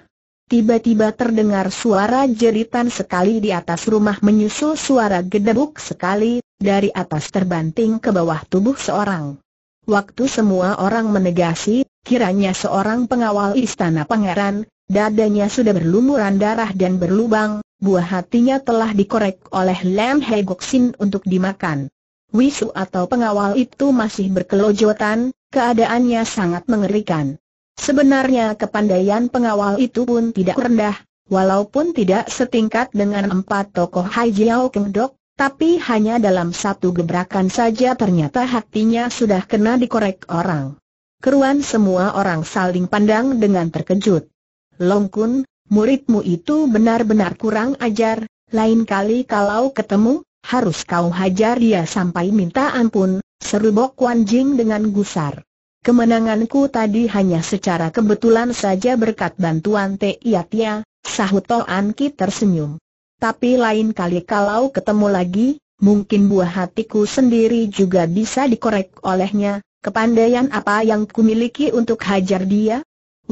Tiba-tiba terdengar suara jeritan sekali di atas rumah menyusul suara gedebuk sekali, dari atas terbanting ke bawah tubuh seorang. Waktu semua orang menegasi, kiranya seorang pengawal istana pangeran, Dadanya sudah berlumuran darah dan berlubang, buah hatinya telah dikorek oleh Lam He Goksin untuk dimakan. Wisu atau pengawal itu masih berkelojotan, keadaannya sangat mengerikan. Sebenarnya kepandaian pengawal itu pun tidak rendah, walaupun tidak setingkat dengan empat tokoh Hai Jiao Keng Dok, tapi hanya dalam satu gebrakan saja ternyata hatinya sudah kena dikorek orang. Keruan semua orang saling pandang dengan terkejut. Longkun, muridmu itu benar-benar kurang ajar, lain kali kalau ketemu, harus kau hajar dia sampai minta ampun, seru Bok Wan Jing dengan gusar. Kemenanganku tadi hanya secara kebetulan saja berkat bantuan Tiatia, sahut Toan Anki tersenyum. Tapi lain kali kalau ketemu lagi, mungkin buah hatiku sendiri juga bisa dikorek olehnya, kepandaian apa yang kumiliki untuk hajar dia?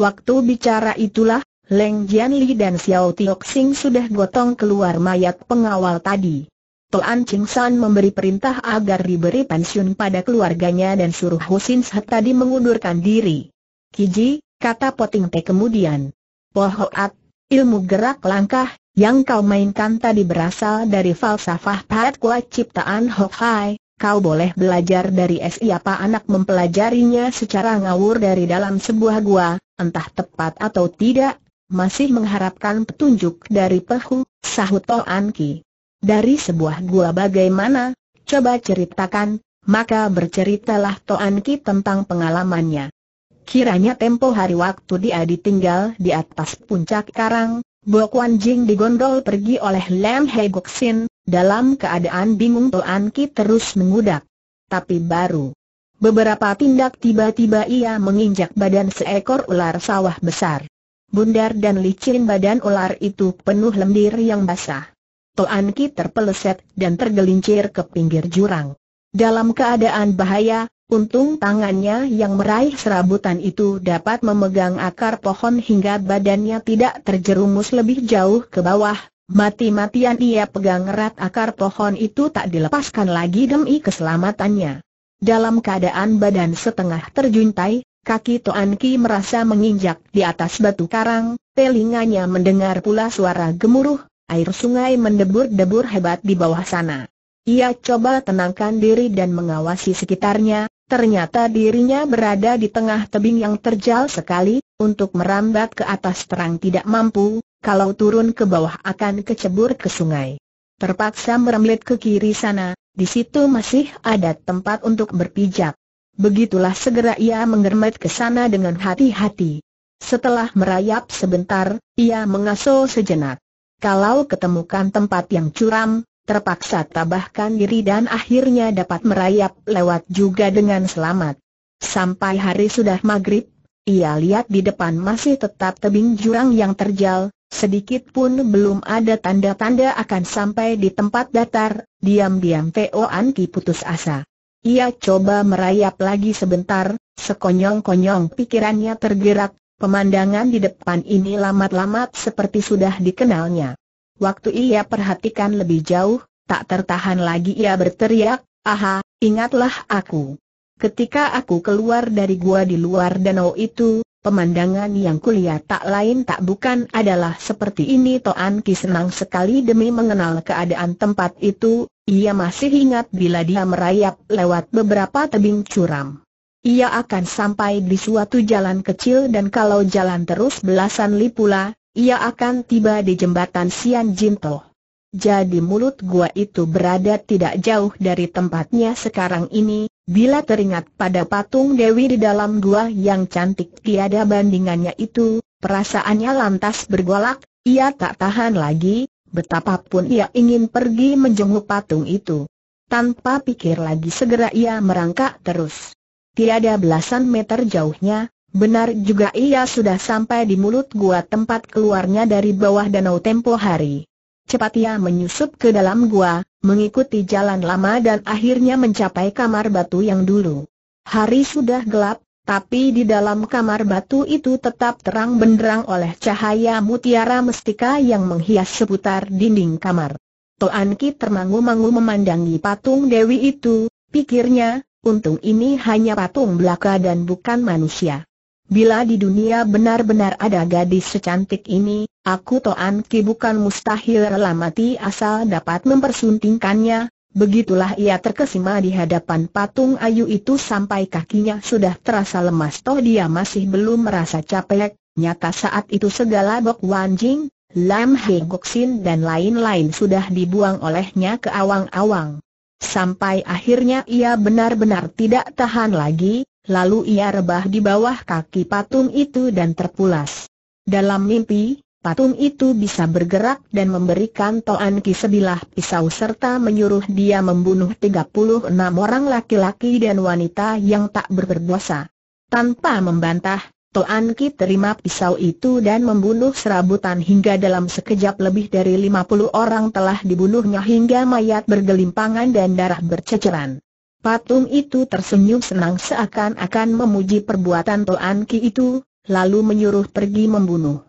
Waktu bicara itulah, Leng Jianli dan Xiao Tioxing sudah gotong keluar mayat pengawal tadi. Toan Ching San memberi perintah agar diberi pensiun pada keluarganya dan suruh Husin Se tadi mengundurkan diri. Kiji, kata Poting Te kemudian. Pohoat, ilmu gerak langkah, yang kau mainkan tadi berasal dari falsafah Pat Kua ciptaan Hok Hai, kau boleh belajar dari siapa anak mempelajarinya secara ngawur dari dalam sebuah gua, entah tepat atau tidak, masih mengharapkan petunjuk dari Pehu, sahut Toan Ki. Dari sebuah gua bagaimana, coba ceritakan, maka berceritalah Toan Ki tentang pengalamannya. Kiranya tempo hari waktu dia ditinggal di atas puncak karang, Bo Kuan Jing digondol pergi oleh Lam He Gok Sin, dalam keadaan bingung Toan Ki terus mengudak. Tapi baru Beberapa tindak tiba-tiba ia menginjak badan seekor ular sawah besar. Bundar dan licin badan ular itu penuh lendir yang basah. Toan Ki terpeleset dan tergelincir ke pinggir jurang. Dalam keadaan bahaya, untung tangannya yang meraih serabutan itu dapat memegang akar pohon hingga badannya tidak terjerumus lebih jauh ke bawah. Mati-matian ia pegang erat akar pohon itu tak dilepaskan lagi demi keselamatannya. Dalam keadaan badan setengah terjuntai, kaki Toan Ki merasa menginjak di atas batu karang, telinganya mendengar pula suara gemuruh, air sungai mendebur-debur hebat di bawah sana. Ia coba tenangkan diri dan mengawasi sekitarnya, ternyata dirinya berada di tengah tebing yang terjal sekali, untuk merambat ke atas terang tidak mampu, kalau turun ke bawah akan kecebur ke sungai. Terpaksa meremlet ke kiri sana, di situ masih ada tempat untuk berpijak. Begitulah segera ia menggermet ke sana dengan hati-hati. Setelah merayap sebentar, ia mengaso sejenak. Kalau ketemukan tempat yang curam, terpaksa tabahkan diri dan akhirnya dapat merayap lewat juga dengan selamat. Sampai hari sudah maghrib, ia lihat di depan masih tetap tebing jurang yang terjal, Sedikit pun belum ada tanda-tanda akan sampai di tempat datar, diam-diam Teo Anki putus asa. Ia coba merayap lagi sebentar, sekonyong-konyong pikirannya tergerak, pemandangan di depan ini lamat-lamat seperti sudah dikenalnya. Waktu ia perhatikan lebih jauh, tak tertahan lagi ia berteriak, aha, ingatlah aku. Ketika aku keluar dari gua di luar danau itu, Pemandangan yang kulihat tak lain tak bukan adalah seperti ini Toan Ki senang sekali demi mengenal keadaan tempat itu, ia masih ingat bila dia merayap lewat beberapa tebing curam. Ia akan sampai di suatu jalan kecil dan kalau jalan terus belasan li pula, ia akan tiba di jembatan Sian Jinto. Jadi mulut gua itu berada tidak jauh dari tempatnya sekarang ini, Bila teringat pada patung Dewi di dalam gua yang cantik tiada bandingannya itu, perasaannya lantas bergolak, ia tak tahan lagi, betapapun ia ingin pergi menjenguk patung itu. Tanpa pikir lagi segera ia merangkak terus. Tiada belasan meter jauhnya, benar juga ia sudah sampai di mulut gua tempat keluarnya dari bawah danau tempo hari. Cepat ia menyusup ke dalam gua, mengikuti jalan lama dan akhirnya mencapai kamar batu yang dulu. Hari sudah gelap, tapi di dalam kamar batu itu tetap terang benderang oleh cahaya mutiara mestika yang menghias seputar dinding kamar. Toan Ki termangu-mangu memandangi patung Dewi itu, pikirnya, untung ini hanya patung belaka dan bukan manusia. Bila di dunia benar-benar ada gadis secantik ini, aku Toan Ki bukan mustahil rela mati asal dapat mempersuntingkannya, Begitulah ia terkesima di hadapan patung ayu itu sampai kakinya sudah terasa lemas toh dia masih belum merasa capek, nyata saat itu segala Bok wanjing, Lam He dan lain-lain sudah dibuang olehnya ke awang-awang. Sampai akhirnya ia benar-benar tidak tahan lagi, Lalu ia rebah di bawah kaki patung itu dan terpulas. Dalam mimpi, patung itu bisa bergerak dan memberikan Toan Ki sebilah pisau serta menyuruh dia membunuh 36 orang laki-laki dan wanita yang tak berberdosa. Tanpa membantah, Toan Ki terima pisau itu dan membunuh serabutan hingga dalam sekejap lebih dari 50 orang telah dibunuhnya hingga mayat bergelimpangan dan darah berceceran. Patung itu tersenyum senang seakan-akan memuji perbuatan Toan Ki itu, lalu menyuruh pergi membunuh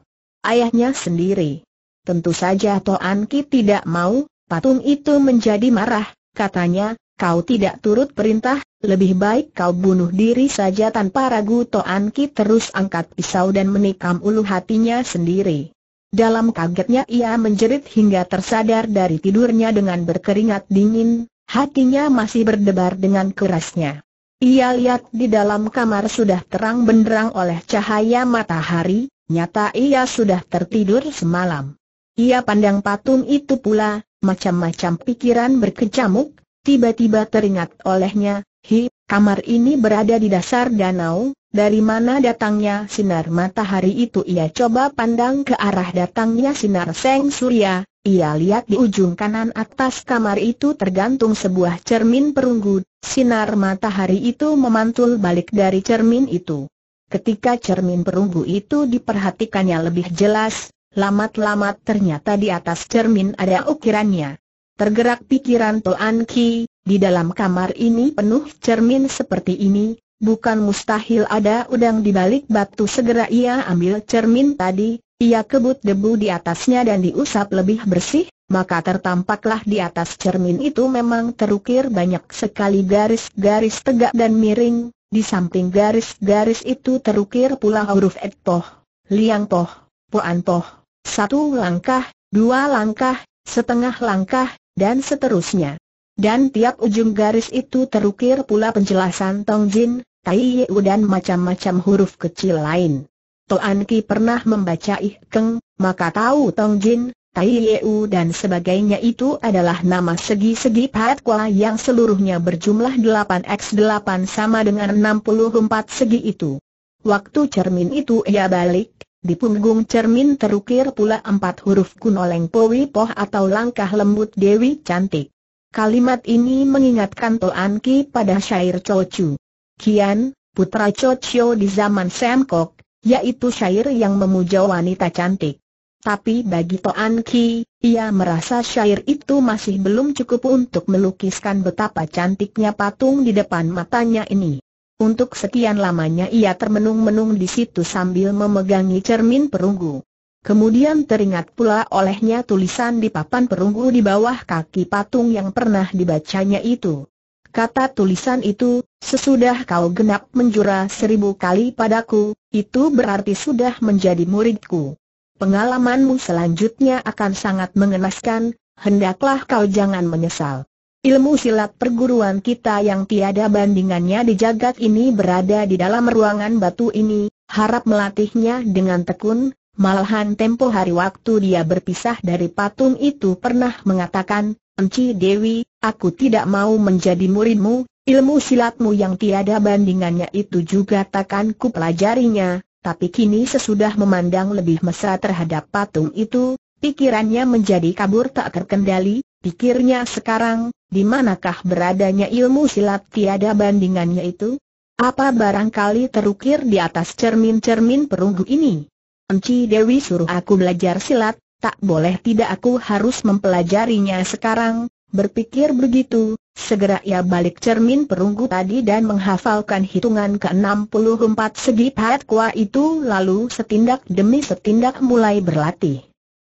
ayahnya sendiri. Tentu saja Toan Ki tidak mau, patung itu menjadi marah, katanya, kau tidak turut perintah, lebih baik kau bunuh diri saja tanpa ragu Toan Ki terus angkat pisau dan menikam ulu hatinya sendiri. Dalam kagetnya ia menjerit hingga tersadar dari tidurnya dengan berkeringat dingin, Hatinya masih berdebar dengan kerasnya. Ia lihat di dalam kamar sudah terang benderang oleh cahaya matahari, nyata ia sudah tertidur semalam. Ia pandang patung itu pula, macam-macam pikiran berkecamuk, tiba-tiba teringat olehnya, hi, kamar ini berada di dasar danau, dari mana datangnya sinar matahari itu ia coba pandang ke arah datangnya sinar seng surya, ia lihat di ujung kanan atas kamar itu tergantung sebuah cermin perunggu, sinar matahari itu memantul balik dari cermin itu. Ketika cermin perunggu itu diperhatikannya lebih jelas, lamat-lamat ternyata di atas cermin ada ukirannya. Tergerak pikiran Toan Ki, di dalam kamar ini penuh cermin seperti ini, Bukan mustahil ada udang di balik batu segera ia ambil cermin tadi, ia kebut debu di atasnya dan diusap lebih bersih, maka tertampaklah di atas cermin itu memang terukir banyak sekali garis-garis tegak dan miring, di samping garis-garis itu terukir pula huruf et poh, liang poh, Puan poh, satu langkah, dua langkah, setengah langkah, dan seterusnya. Dan tiap ujung garis itu terukir pula penjelasan Tong Jin, Tai Yeu dan macam-macam huruf kecil lain. Toan Ki pernah membaca Ih Keng, maka tahu Tong Jin, Tai Yeu dan sebagainya itu adalah nama segi-segi Kwa yang seluruhnya berjumlah 8x8 sama dengan 64 segi itu. Waktu cermin itu ia balik, di punggung cermin terukir pula empat huruf kuno Powi Poh atau langkah lembut Dewi Cantik. Kalimat ini mengingatkan Toan Ki pada syair Cocu. Kian, putra Cocio di zaman Semkok, yaitu syair yang memuja wanita cantik. Tapi bagi Toan Ki, ia merasa syair itu masih belum cukup untuk melukiskan betapa cantiknya patung di depan matanya ini. Untuk sekian lamanya ia termenung-menung di situ sambil memegangi cermin perunggu. Kemudian teringat pula olehnya tulisan di papan perunggu di bawah kaki patung yang pernah dibacanya itu kata tulisan itu, sesudah kau genap menjura seribu kali padaku, itu berarti sudah menjadi muridku. Pengalamanmu selanjutnya akan sangat mengenaskan, hendaklah kau jangan menyesal. Ilmu silat perguruan kita yang tiada bandingannya di jagat ini berada di dalam ruangan batu ini, harap melatihnya dengan tekun, malahan tempo hari waktu dia berpisah dari patung itu pernah mengatakan, Enci Dewi, aku tidak mau menjadi muridmu, ilmu silatmu yang tiada bandingannya itu juga takkan ku pelajarinya, tapi kini sesudah memandang lebih mesra terhadap patung itu, pikirannya menjadi kabur tak terkendali, pikirnya sekarang, di manakah beradanya ilmu silat tiada bandingannya itu? Apa barangkali terukir di atas cermin-cermin perunggu ini? Enci Dewi suruh aku belajar silat, tak boleh tidak aku harus mempelajarinya sekarang, berpikir begitu, segera ia balik cermin perunggu tadi dan menghafalkan hitungan ke-64 segi pahat kuah itu lalu setindak demi setindak mulai berlatih.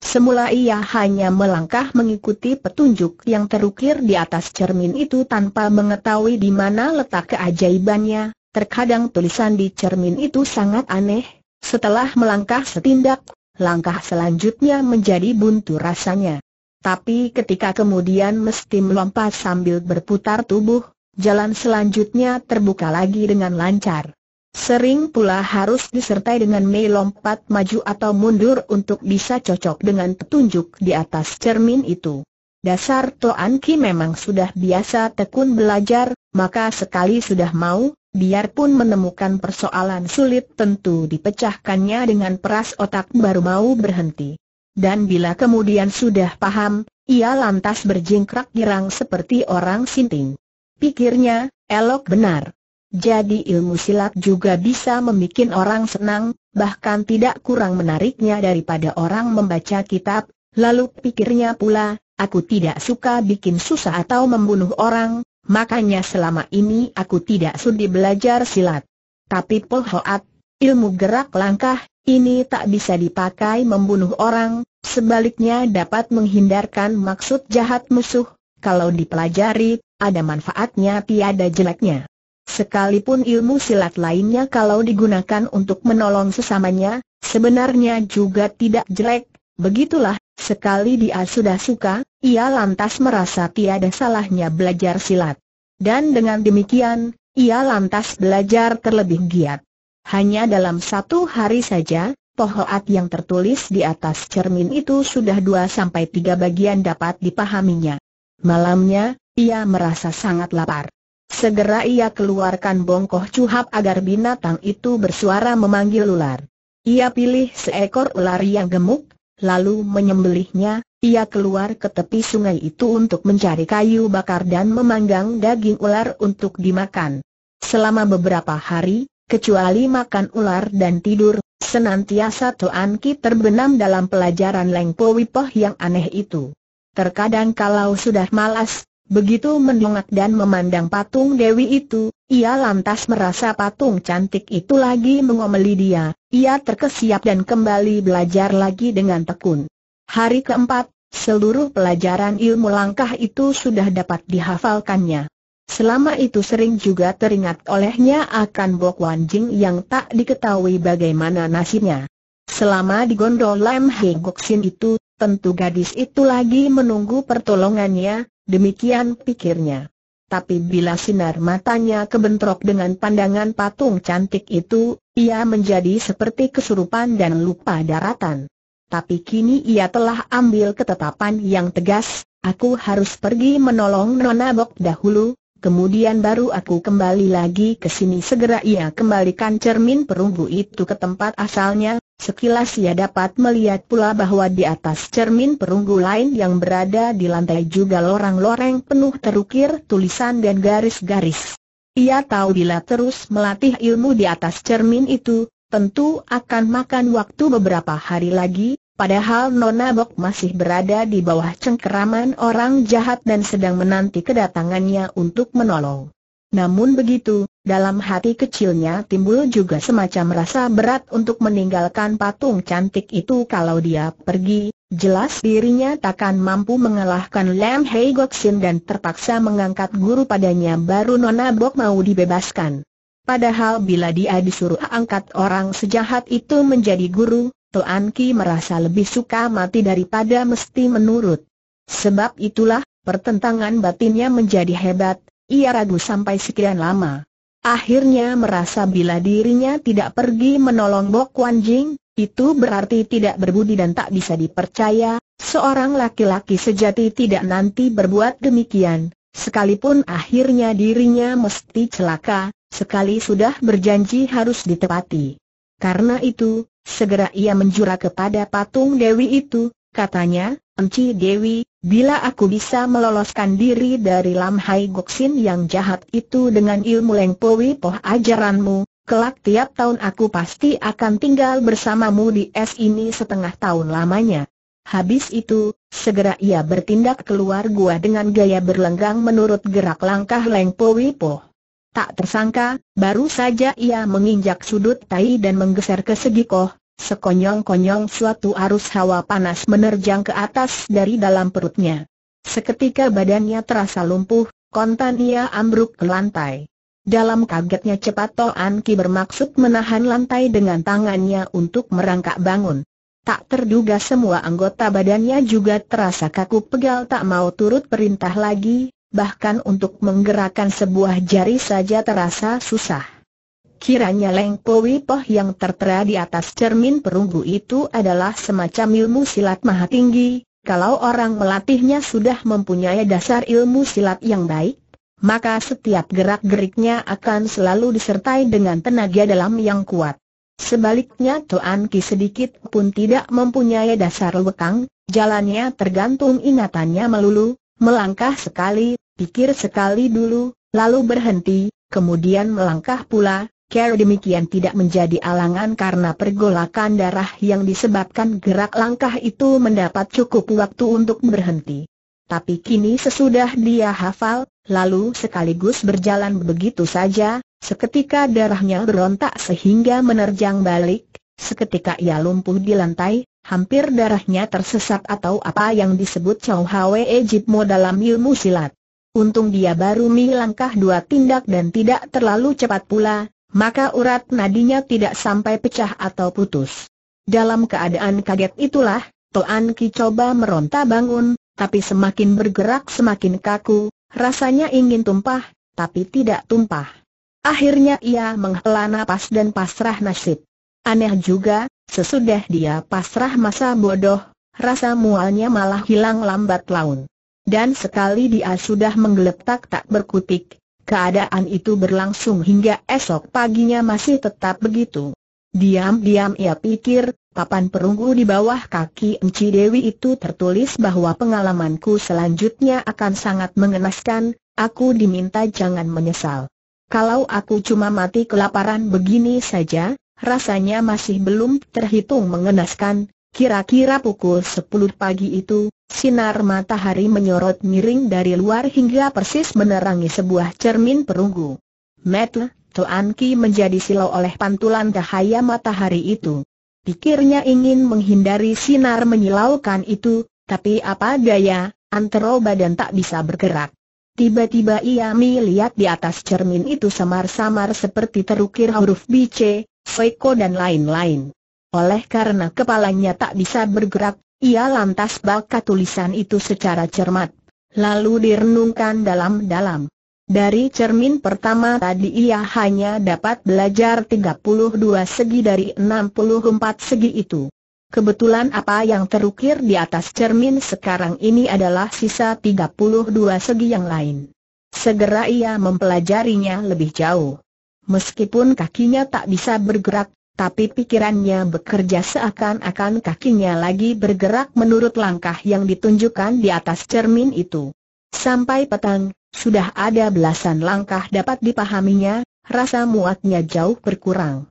Semula ia hanya melangkah mengikuti petunjuk yang terukir di atas cermin itu tanpa mengetahui di mana letak keajaibannya, terkadang tulisan di cermin itu sangat aneh, setelah melangkah setindak, langkah selanjutnya menjadi buntu rasanya. Tapi ketika kemudian mesti melompat sambil berputar tubuh, jalan selanjutnya terbuka lagi dengan lancar. Sering pula harus disertai dengan mei lompat maju atau mundur untuk bisa cocok dengan petunjuk di atas cermin itu. Dasar Toan Ki memang sudah biasa tekun belajar, maka sekali sudah mau, biarpun menemukan persoalan sulit tentu dipecahkannya dengan peras otak baru mau berhenti. Dan bila kemudian sudah paham, ia lantas berjingkrak girang seperti orang sinting. Pikirnya, elok benar. Jadi ilmu silat juga bisa membuat orang senang, bahkan tidak kurang menariknya daripada orang membaca kitab, lalu pikirnya pula, aku tidak suka bikin susah atau membunuh orang, Makanya selama ini aku tidak sudi belajar silat. Tapi pohoat, ilmu gerak langkah, ini tak bisa dipakai membunuh orang, sebaliknya dapat menghindarkan maksud jahat musuh, kalau dipelajari, ada manfaatnya tiada jeleknya. Sekalipun ilmu silat lainnya kalau digunakan untuk menolong sesamanya, sebenarnya juga tidak jelek, begitulah Sekali dia sudah suka, ia lantas merasa tiada salahnya belajar silat. Dan dengan demikian, ia lantas belajar terlebih giat. Hanya dalam satu hari saja, Pohoat yang tertulis di atas cermin itu sudah dua sampai tiga bagian dapat dipahaminya. Malamnya, ia merasa sangat lapar. Segera ia keluarkan bongkoh cuhap agar binatang itu bersuara memanggil ular. Ia pilih seekor ular yang gemuk, lalu menyembelihnya, ia keluar ke tepi sungai itu untuk mencari kayu bakar dan memanggang daging ular untuk dimakan. Selama beberapa hari, kecuali makan ular dan tidur, senantiasa Tuan Ki terbenam dalam pelajaran Leng Wipoh yang aneh itu. Terkadang kalau sudah malas, Begitu mendongak dan memandang patung Dewi itu, ia lantas merasa patung cantik itu lagi mengomeli dia, ia terkesiap dan kembali belajar lagi dengan tekun. Hari keempat, seluruh pelajaran ilmu langkah itu sudah dapat dihafalkannya. Selama itu sering juga teringat olehnya akan Bok Wan Jing yang tak diketahui bagaimana nasibnya. Selama di gondol Lam Hei Goksin itu, tentu gadis itu lagi menunggu pertolongannya, demikian pikirnya. Tapi bila sinar matanya kebentrok dengan pandangan patung cantik itu, ia menjadi seperti kesurupan dan lupa daratan. Tapi kini ia telah ambil ketetapan yang tegas, aku harus pergi menolong Nona Bok dahulu, Kemudian baru aku kembali lagi ke sini segera ia kembalikan cermin perunggu itu ke tempat asalnya, sekilas ia dapat melihat pula bahwa di atas cermin perunggu lain yang berada di lantai juga lorang-loreng penuh terukir tulisan dan garis-garis. Ia tahu bila terus melatih ilmu di atas cermin itu, tentu akan makan waktu beberapa hari lagi, Padahal Nona Bok masih berada di bawah cengkeraman orang jahat dan sedang menanti kedatangannya untuk menolong. Namun begitu, dalam hati kecilnya timbul juga semacam rasa berat untuk meninggalkan patung cantik itu kalau dia pergi, jelas dirinya takkan mampu mengalahkan Lam Hei Goksin dan terpaksa mengangkat guru padanya baru Nona Bok mau dibebaskan. Padahal bila dia disuruh angkat orang sejahat itu menjadi guru, Toan Ki merasa lebih suka mati daripada mesti menurut. Sebab itulah, pertentangan batinnya menjadi hebat, ia ragu sampai sekian lama. Akhirnya merasa bila dirinya tidak pergi menolong Bok Wan Jing, itu berarti tidak berbudi dan tak bisa dipercaya, seorang laki-laki sejati tidak nanti berbuat demikian, sekalipun akhirnya dirinya mesti celaka, sekali sudah berjanji harus ditepati. Karena itu, Segera ia menjurah kepada patung Dewi itu, katanya, Enci Dewi, bila aku bisa meloloskan diri dari Lam Hai Goksin yang jahat itu dengan ilmu leng Lengpowi Poh ajaranmu, kelak tiap tahun aku pasti akan tinggal bersamamu di es ini setengah tahun lamanya. Habis itu, segera ia bertindak keluar gua dengan gaya berlenggang menurut gerak langkah leng Lengpowi Poh. Tak tersangka, baru saja ia menginjak sudut tai dan menggeser ke segi koh, Sekonyong-konyong suatu arus hawa panas menerjang ke atas dari dalam perutnya. Seketika badannya terasa lumpuh, kontan ia ambruk ke lantai. Dalam kagetnya cepat Toan Ki bermaksud menahan lantai dengan tangannya untuk merangkak bangun. Tak terduga semua anggota badannya juga terasa kaku pegal tak mau turut perintah lagi, bahkan untuk menggerakkan sebuah jari saja terasa susah. Kiranya Leng Powi Poh yang tertera di atas cermin perunggu itu adalah semacam ilmu silat maha tinggi, kalau orang melatihnya sudah mempunyai dasar ilmu silat yang baik, maka setiap gerak-geriknya akan selalu disertai dengan tenaga dalam yang kuat. Sebaliknya tuan Ki sedikit pun tidak mempunyai dasar lekang, jalannya tergantung ingatannya melulu, melangkah sekali, pikir sekali dulu, lalu berhenti, kemudian melangkah pula, Care demikian tidak menjadi alangan karena pergolakan darah yang disebabkan gerak langkah itu mendapat cukup waktu untuk berhenti. Tapi kini sesudah dia hafal, lalu sekaligus berjalan begitu saja, seketika darahnya berontak sehingga menerjang balik, seketika ia lumpuh di lantai, hampir darahnya tersesat atau apa yang disebut Chow Hwe Ejipmo dalam ilmu silat. Untung dia baru milangkah dua tindak dan tidak terlalu cepat pula, maka urat nadinya tidak sampai pecah atau putus. Dalam keadaan kaget itulah, Toan Ki coba meronta bangun, tapi semakin bergerak semakin kaku, rasanya ingin tumpah, tapi tidak tumpah. Akhirnya ia menghela napas dan pasrah nasib. Aneh juga, sesudah dia pasrah masa bodoh, rasa mualnya malah hilang lambat laun. Dan sekali dia sudah menggeletak tak berkutik, Keadaan itu berlangsung hingga esok paginya masih tetap begitu. Diam-diam ia pikir, papan perunggu di bawah kaki Enci Dewi itu tertulis bahwa pengalamanku selanjutnya akan sangat mengenaskan, aku diminta jangan menyesal. Kalau aku cuma mati kelaparan begini saja, rasanya masih belum terhitung mengenaskan, Kira-kira pukul 10 pagi itu, sinar matahari menyorot miring dari luar hingga persis menerangi sebuah cermin perunggu. Metu, Tuan Ki menjadi silau oleh pantulan cahaya matahari itu. Pikirnya ingin menghindari sinar menyilaukan itu, tapi apa daya, antero badan tak bisa bergerak. Tiba-tiba ia melihat di atas cermin itu samar-samar seperti terukir huruf B, BC, Soiko dan lain-lain. Oleh karena kepalanya tak bisa bergerak, ia lantas baca tulisan itu secara cermat, lalu direnungkan dalam-dalam. Dari cermin pertama tadi ia hanya dapat belajar 32 segi dari 64 segi itu. Kebetulan apa yang terukir di atas cermin sekarang ini adalah sisa 32 segi yang lain. Segera ia mempelajarinya lebih jauh. Meskipun kakinya tak bisa bergerak, tapi pikirannya bekerja seakan-akan kakinya lagi bergerak menurut langkah yang ditunjukkan di atas cermin itu. Sampai petang, sudah ada belasan langkah dapat dipahaminya, rasa muatnya jauh berkurang.